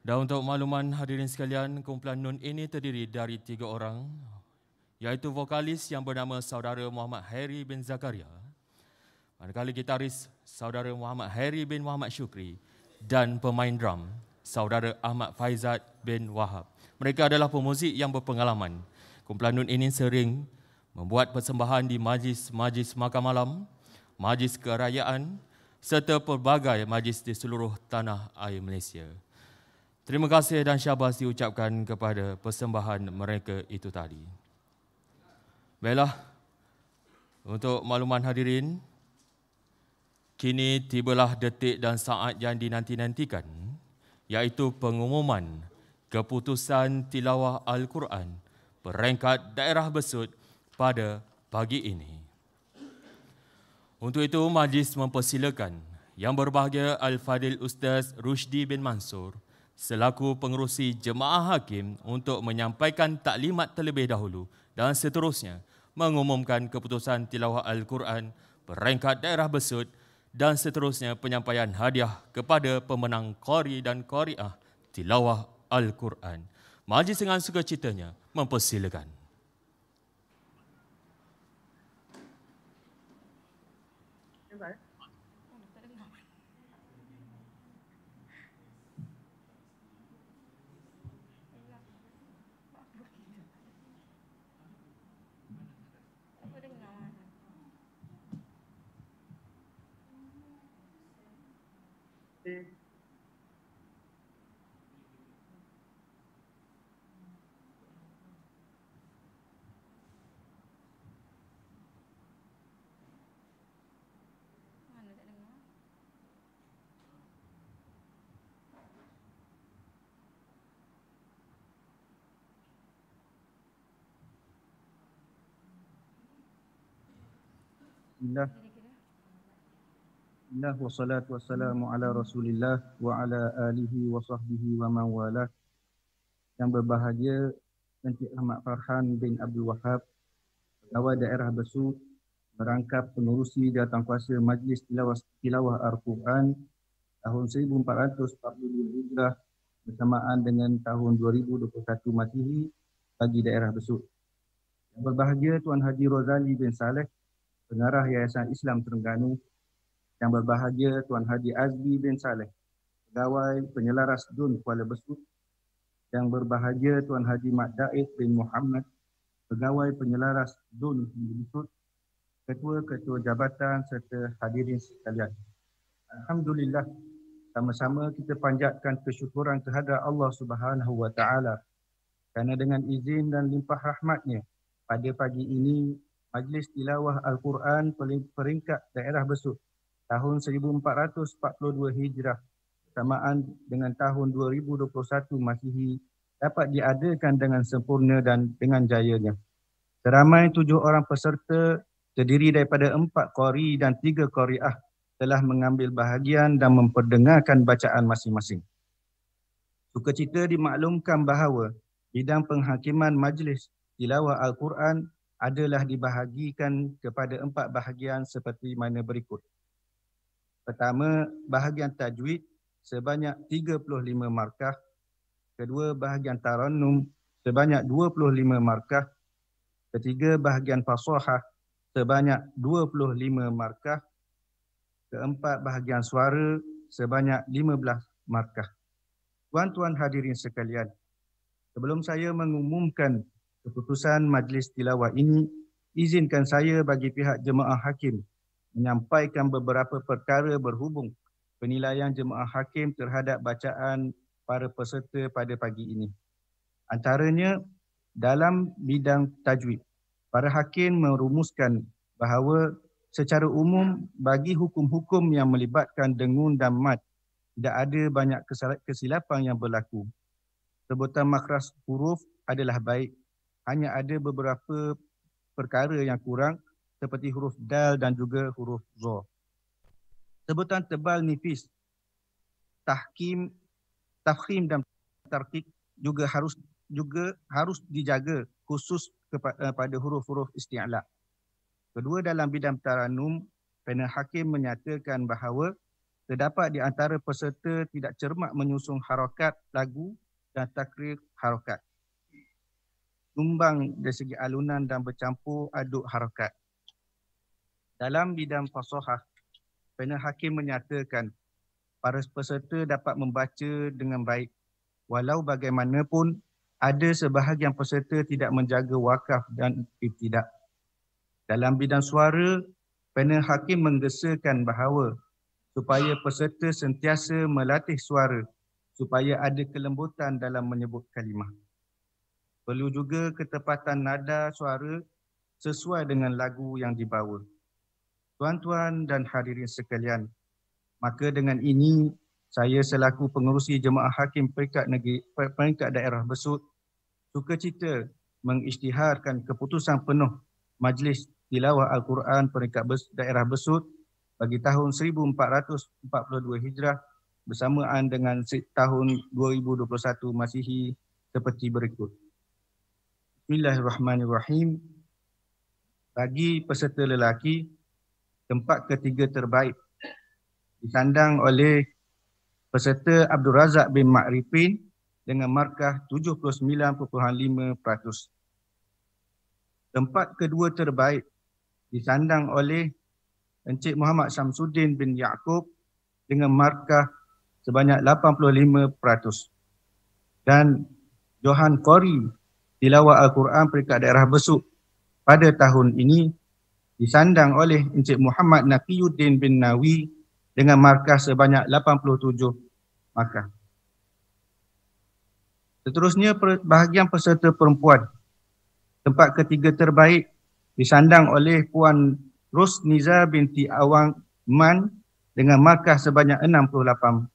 Dan untuk makluman hadirin sekalian, kumpulan Nun ini terdiri dari tiga orang, iaitu vokalis yang bernama Saudara Muhammad Harry bin Zakaria, manakala gitaris Saudara Muhammad Harry bin Muhammad Syukri dan pemain drum Saudara Ahmad Faizat bin Wahab. Mereka adalah pemuzik yang berpengalaman. Kumpulan Nun ini sering membuat persembahan di majlis-majlis makan malam, majlis kerajaan serta pelbagai majlis di seluruh tanah air Malaysia. Terima kasih dan syabas diucapkan kepada persembahan mereka itu tadi. Baiklah, untuk makluman hadirin, kini tibalah detik dan saat yang dinanti-nantikan, iaitu pengumuman keputusan tilawah Al-Quran peringkat daerah besut pada pagi ini. Untuk itu majlis mempersilakan yang berbahagia Al-Fadil Ustaz Rushdi bin Mansur selaku pengerusi Jemaah Hakim untuk menyampaikan taklimat terlebih dahulu dan seterusnya mengumumkan keputusan tilawah Al-Quran peringkat daerah besut dan seterusnya penyampaian hadiah kepada pemenang Qari dan Qariah tilawah Al-Quran. Majlis dengan sukacitanya mempersilakan. Bismillah. Bismillah wa salatu wassalamu ala rasulillah wa ala alihi wa sahbihi wa man Yang berbahagia Encik Ahmad Farhan bin Abdul Wahab Ketawa daerah Besu Merangkap penerusi datang kuasa Majlis Tilawah, Tilawah Al-Quran Tahun 1442 Hijrah Bersamaan dengan tahun 2021 matihi Bagi daerah Besu Yang berbahagia Tuan Haji Rozali bin Saleh pengarah Yayasan Islam Terengganu yang berbahagia Tuan Haji Azmi bin Saleh, pegawai penyelaras DUN Kuala Besut yang berbahagia Tuan Haji Mat Daid bin Muhammad, pegawai penyelaras DUN Kuala Besut, ketua-ketua jabatan serta hadirin sekalian. Alhamdulillah, sama-sama kita panjatkan kesyukuran kehadrat Allah Subhanahu Wa Taala kerana dengan izin dan limpah rahmatnya pada pagi ini Majlis Tilawah Al-Quran Peringkat Daerah Besut tahun 1442 Hijrah samaan dengan tahun 2021 Masihi dapat diadakan dengan sempurna dan dengan jayanya. Seramai tujuh orang peserta terdiri daripada empat kori dan tiga koriah telah mengambil bahagian dan memperdengarkan bacaan masing-masing. Sukacita dimaklumkan bahawa bidang penghakiman majlis tilawah Al-Quran adalah dibahagikan kepada empat bahagian seperti mana berikut. Pertama, bahagian tajwid sebanyak 35 markah. Kedua, bahagian tarannum sebanyak 25 markah. Ketiga, bahagian Fasohah sebanyak 25 markah. Keempat, bahagian suara sebanyak 15 markah. Tuan-tuan hadirin sekalian, sebelum saya mengumumkan keputusan majlis tilawah ini, izinkan saya bagi pihak jemaah hakim menyampaikan beberapa perkara berhubung penilaian jemaah hakim terhadap bacaan para peserta pada pagi ini. Antaranya dalam bidang tajwid. Para hakim merumuskan bahawa secara umum bagi hukum-hukum yang melibatkan dengun dan mat tidak ada banyak kesilapan yang berlaku. Sebutan makras huruf adalah baik hanya ada beberapa perkara yang kurang seperti huruf dal dan juga huruf zo. Sebutan tebal nipis, tahkim, tafkim dan tarkik juga harus juga harus dijaga khusus kepada eh, huruf-huruf isti'la. Kedua dalam bidang taranum, panel hakim menyatakan bahawa terdapat di antara peserta tidak cermat menyusun harakat lagu dan takrir harakat tumbang dari segi alunan dan bercampur aduk harakat. Dalam bidang fasohah, panel hakim menyatakan para peserta dapat membaca dengan baik. Walau bagaimanapun, ada sebahagian peserta tidak menjaga wakaf dan tidak. Dalam bidang suara, panel hakim menggesakan bahawa supaya peserta sentiasa melatih suara supaya ada kelembutan dalam menyebut kalimah. Perlu juga ketepatan nada suara sesuai dengan lagu yang dibawa. Tuan-tuan dan hadirin sekalian, maka dengan ini saya selaku pengerusi Jemaah Hakim Peringkat Negeri Peringkat Daerah Besut suka cita mengisytiharkan keputusan penuh Majlis Tilawah Al-Quran Peringkat Daerah Besut bagi tahun 1442 Hijrah bersamaan dengan tahun 2021 Masihi seperti berikut. Bismillahirrahmanirrahim. Bagi peserta lelaki, tempat ketiga terbaik disandang oleh peserta Abdul Razak bin Makrifin dengan markah 79.5%. Tempat kedua terbaik disandang oleh Encik Muhammad Samsudin bin Yaakob dengan markah sebanyak 85%. Dan Johan Kori tilawah Al-Quran peringkat daerah besuk pada tahun ini disandang oleh Encik Muhammad Nafiuddin bin Nawi dengan markah sebanyak 87 markah. Seterusnya bahagian peserta perempuan tempat ketiga terbaik disandang oleh Puan Rusniza binti Awang Man dengan markah sebanyak 68%.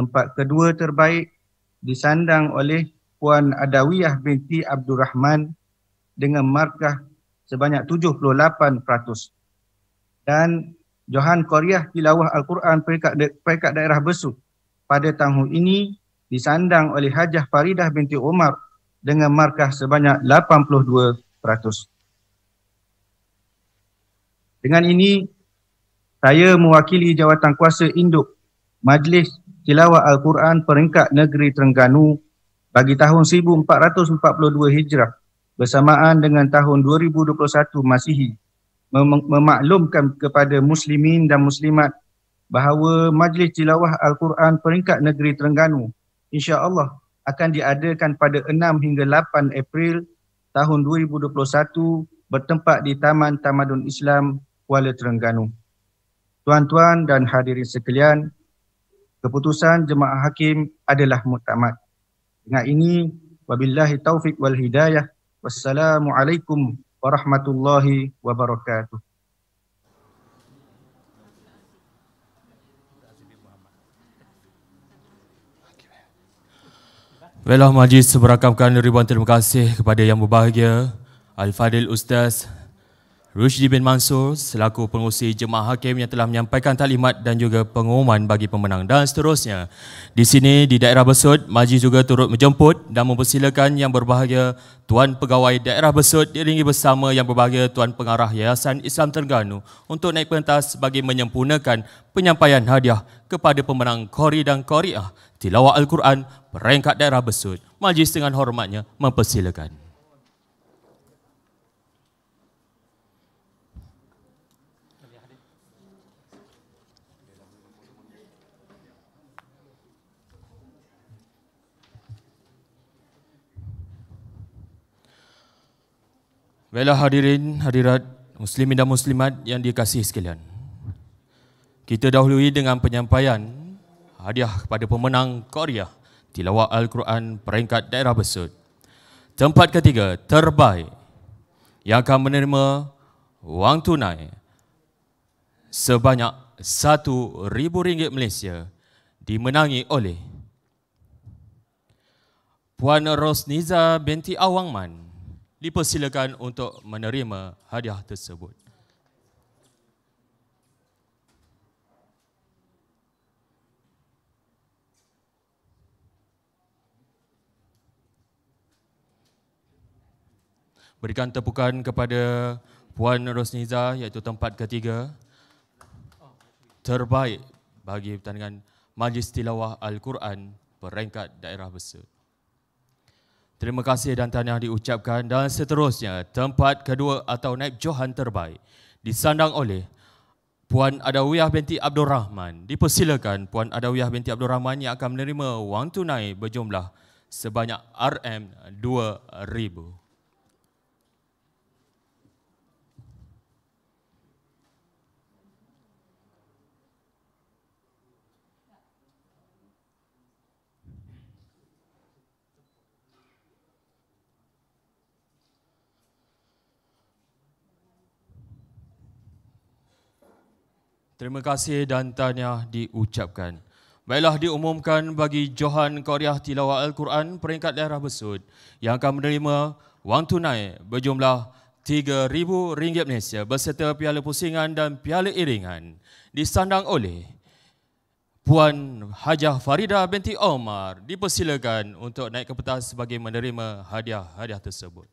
Tempat kedua terbaik disandang oleh Puan Adawiyah binti Abdul Rahman dengan markah sebanyak 78% dan Johan Koryah Tilawah Al-Quran peringkat, da- peringkat daerah Besu pada tahun ini disandang oleh Hajah Faridah binti Umar dengan markah sebanyak 82%. Dengan ini, saya mewakili jawatankuasa induk Majlis Tilawah Al-Quran peringkat negeri Terengganu bagi tahun 1442 Hijrah bersamaan dengan tahun 2021 Masihi mem- memaklumkan kepada muslimin dan muslimat bahawa Majlis Tilawah Al-Quran peringkat negeri Terengganu insya-Allah akan diadakan pada 6 hingga 8 April tahun 2021 bertempat di Taman Tamadun Islam Kuala Terengganu. Tuan-tuan dan hadirin sekalian, keputusan jemaah hakim adalah muktamad. Ingat ini wabillahi taufik wal hidayah. Wassalamualaikum warahmatullahi wabarakatuh. Baiklah majlis seberakamkan ribuan terima kasih kepada yang berbahagia Al-Fadil Ustaz Rushdi bin Mansur selaku pengurusi Jemaah Hakim yang telah menyampaikan talimat dan juga pengumuman bagi pemenang dan seterusnya. Di sini di daerah Besut, Majlis juga turut menjemput dan mempersilakan yang berbahagia Tuan Pegawai Daerah Besut diringi bersama yang berbahagia Tuan Pengarah Yayasan Islam Terengganu untuk naik pentas bagi menyempurnakan penyampaian hadiah kepada pemenang Kori dan Koriah Tilawah Al-Quran Peringkat Daerah Besut. Majlis dengan hormatnya mempersilakan. Baiklah hadirin, hadirat, muslimin dan muslimat yang dikasihi sekalian. Kita dahului dengan penyampaian hadiah kepada pemenang Korea Tilawah Al-Quran peringkat daerah Besut. Tempat ketiga, terbaik yang akan menerima wang tunai sebanyak RM1,000 Malaysia dimenangi oleh Puan Rosniza binti Awangman dipersilakan untuk menerima hadiah tersebut. Berikan tepukan kepada Puan Rosniza iaitu tempat ketiga terbaik bagi pertandingan Majlis Tilawah Al-Quran peringkat daerah besar. Terima kasih dan tahniah diucapkan dan seterusnya tempat kedua atau naib Johan terbaik disandang oleh Puan Adawiyah binti Abdul Rahman. Dipersilakan Puan Adawiyah binti Abdul Rahman yang akan menerima wang tunai berjumlah sebanyak RM2,000. Terima kasih dan tanya diucapkan. Baiklah diumumkan bagi Johan Koryah Tilawah Al-Quran peringkat daerah Besut yang akan menerima wang tunai berjumlah RM3,000 Malaysia berserta piala pusingan dan piala iringan disandang oleh Puan Hajah Farida binti Omar dipersilakan untuk naik ke petas sebagai menerima hadiah-hadiah tersebut.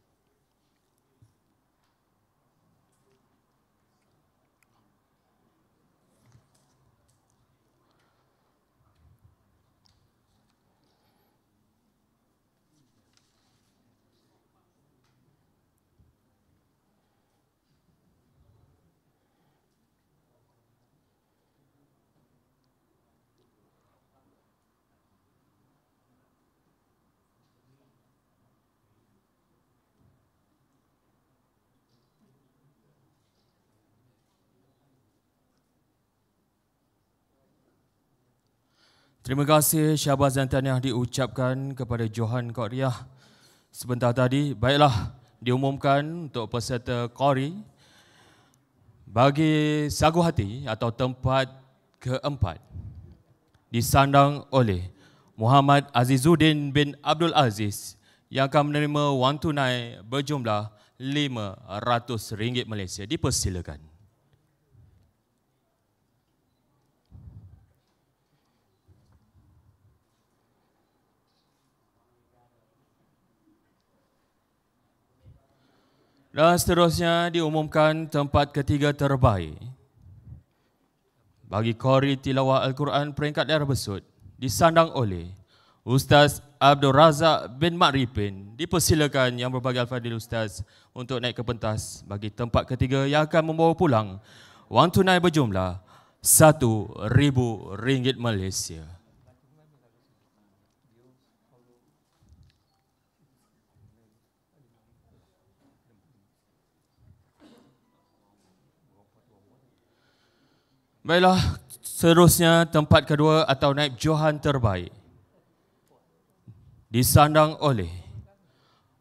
Terima kasih syabas dan tahniah diucapkan kepada Johan Koriah sebentar tadi. Baiklah, diumumkan untuk peserta Kori bagi sagu hati atau tempat keempat disandang oleh Muhammad Azizuddin bin Abdul Aziz yang akan menerima wang tunai berjumlah RM500 Malaysia. Dipersilakan. Dan seterusnya diumumkan tempat ketiga terbaik bagi Kori Tilawah Al-Quran peringkat daerah besut disandang oleh Ustaz Abdul Razak bin Mak dipersilakan yang berbagai al-fadil Ustaz untuk naik ke pentas bagi tempat ketiga yang akan membawa pulang wang tunai berjumlah RM1,000 Malaysia. Baiklah, seterusnya tempat kedua atau naib Johan terbaik. Disandang oleh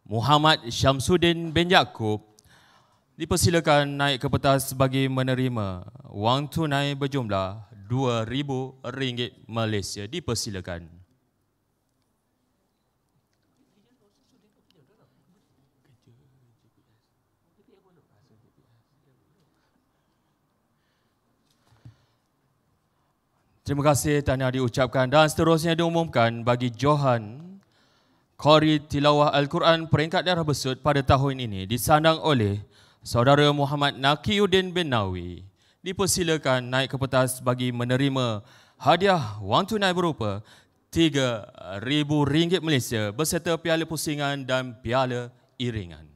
Muhammad Syamsuddin bin Yaakob dipersilakan naik ke petas bagi menerima wang tunai berjumlah RM2,000 Malaysia dipersilakan. Terima kasih tanya diucapkan dan seterusnya diumumkan bagi Johan Qari Tilawah Al-Quran Peringkat Daerah Besut pada tahun ini disandang oleh Saudara Muhammad Nakiuddin bin Nawi. Dipersilakan naik ke petas bagi menerima hadiah wang tunai berupa RM3,000 Malaysia berserta piala pusingan dan piala iringan.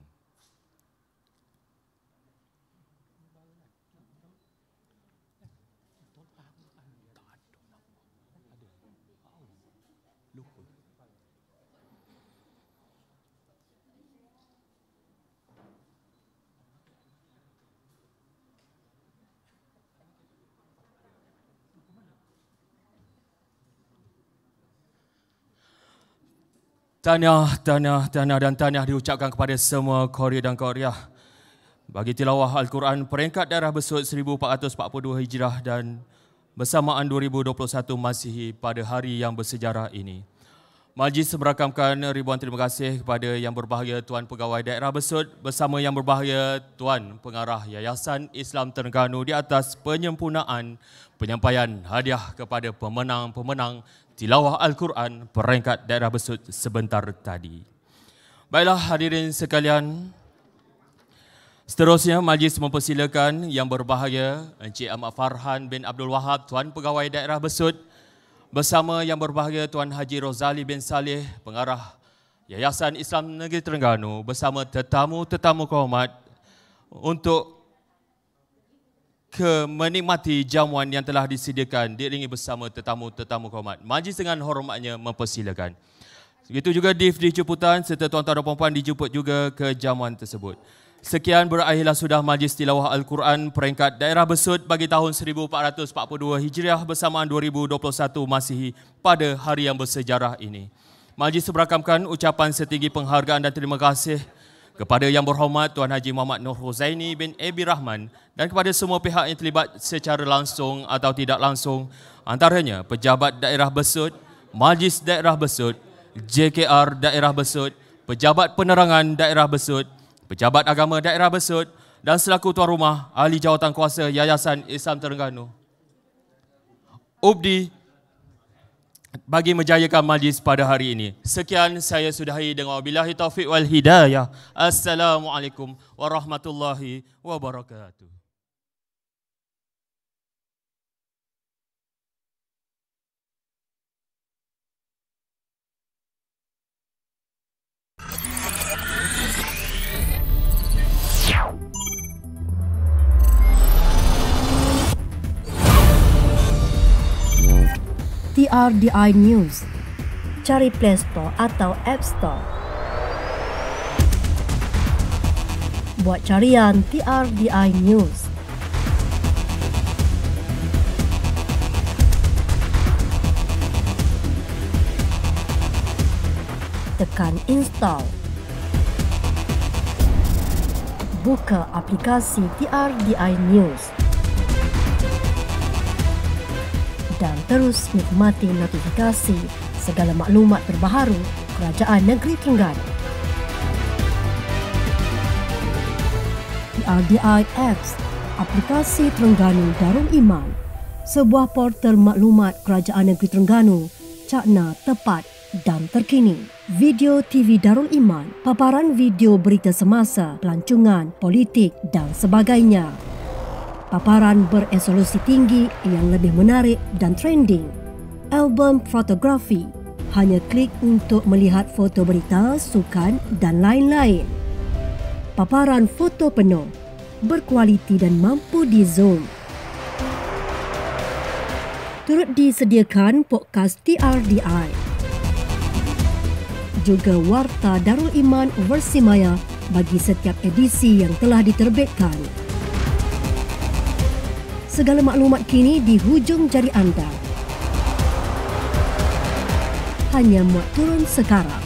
Tahniah, tahniah, tahniah dan tahniah diucapkan kepada semua Korea dan Korea. Bagi tilawah Al-Quran, peringkat daerah besut 1442 Hijrah dan bersamaan 2021 Masihi pada hari yang bersejarah ini. Majlis merakamkan ribuan terima kasih kepada yang berbahagia Tuan Pegawai Daerah Besut bersama yang berbahagia Tuan Pengarah Yayasan Islam Terengganu di atas penyempurnaan penyampaian hadiah kepada pemenang-pemenang tilawah Al-Quran peringkat daerah besut sebentar tadi. Baiklah hadirin sekalian, seterusnya majlis mempersilakan yang berbahagia Encik Ahmad Farhan bin Abdul Wahab, Tuan Pegawai Daerah Besut, bersama yang berbahagia Tuan Haji Rozali bin Saleh, pengarah Yayasan Islam Negeri Terengganu, bersama tetamu-tetamu kehormat untuk ke menikmati jamuan yang telah disediakan diiringi bersama tetamu-tetamu kehormat. Majlis dengan hormatnya mempersilakan. Begitu juga Div di Ciputan serta tuan-tuan dan puan-puan dijemput juga ke jamuan tersebut. Sekian berakhirlah sudah Majlis Tilawah Al-Quran peringkat daerah Besut bagi tahun 1442 Hijriah bersamaan 2021 Masihi pada hari yang bersejarah ini. Majlis berakamkan ucapan setinggi penghargaan dan terima kasih kepada Yang Berhormat Tuan Haji Muhammad Nur Huzaini bin Ebi Rahman dan kepada semua pihak yang terlibat secara langsung atau tidak langsung antaranya Pejabat Daerah Besut, Majlis Daerah Besut, JKR Daerah Besut, Pejabat Penerangan Daerah Besut, Pejabat Agama Daerah Besut dan selaku Tuan Rumah Ahli Kuasa Yayasan Islam Terengganu. Ubdi bagi menjayakan majlis pada hari ini. Sekian saya sudahi dengan wabilahi taufiq wal hidayah. Assalamualaikum warahmatullahi wabarakatuh. TRDI News. Cari Play Store atau App Store. Buat carian TRDI News. Tekan install. Buka aplikasi TRDI News. dan terus nikmati notifikasi segala maklumat terbaru Kerajaan Negeri Terengganu. PRDI Apps, aplikasi Terengganu Darul Iman, sebuah portal maklumat Kerajaan Negeri Terengganu, cakna tepat dan terkini. Video TV Darul Iman, paparan video berita semasa, pelancongan, politik dan sebagainya paparan beresolusi tinggi yang lebih menarik dan trending. Album fotografi. Hanya klik untuk melihat foto berita, sukan dan lain-lain. Paparan foto penuh, berkualiti dan mampu di zoom. Turut disediakan podcast TRDI. Juga warta Darul Iman versi maya bagi setiap edisi yang telah diterbitkan segala maklumat kini di hujung jari anda. Hanya muat turun sekarang.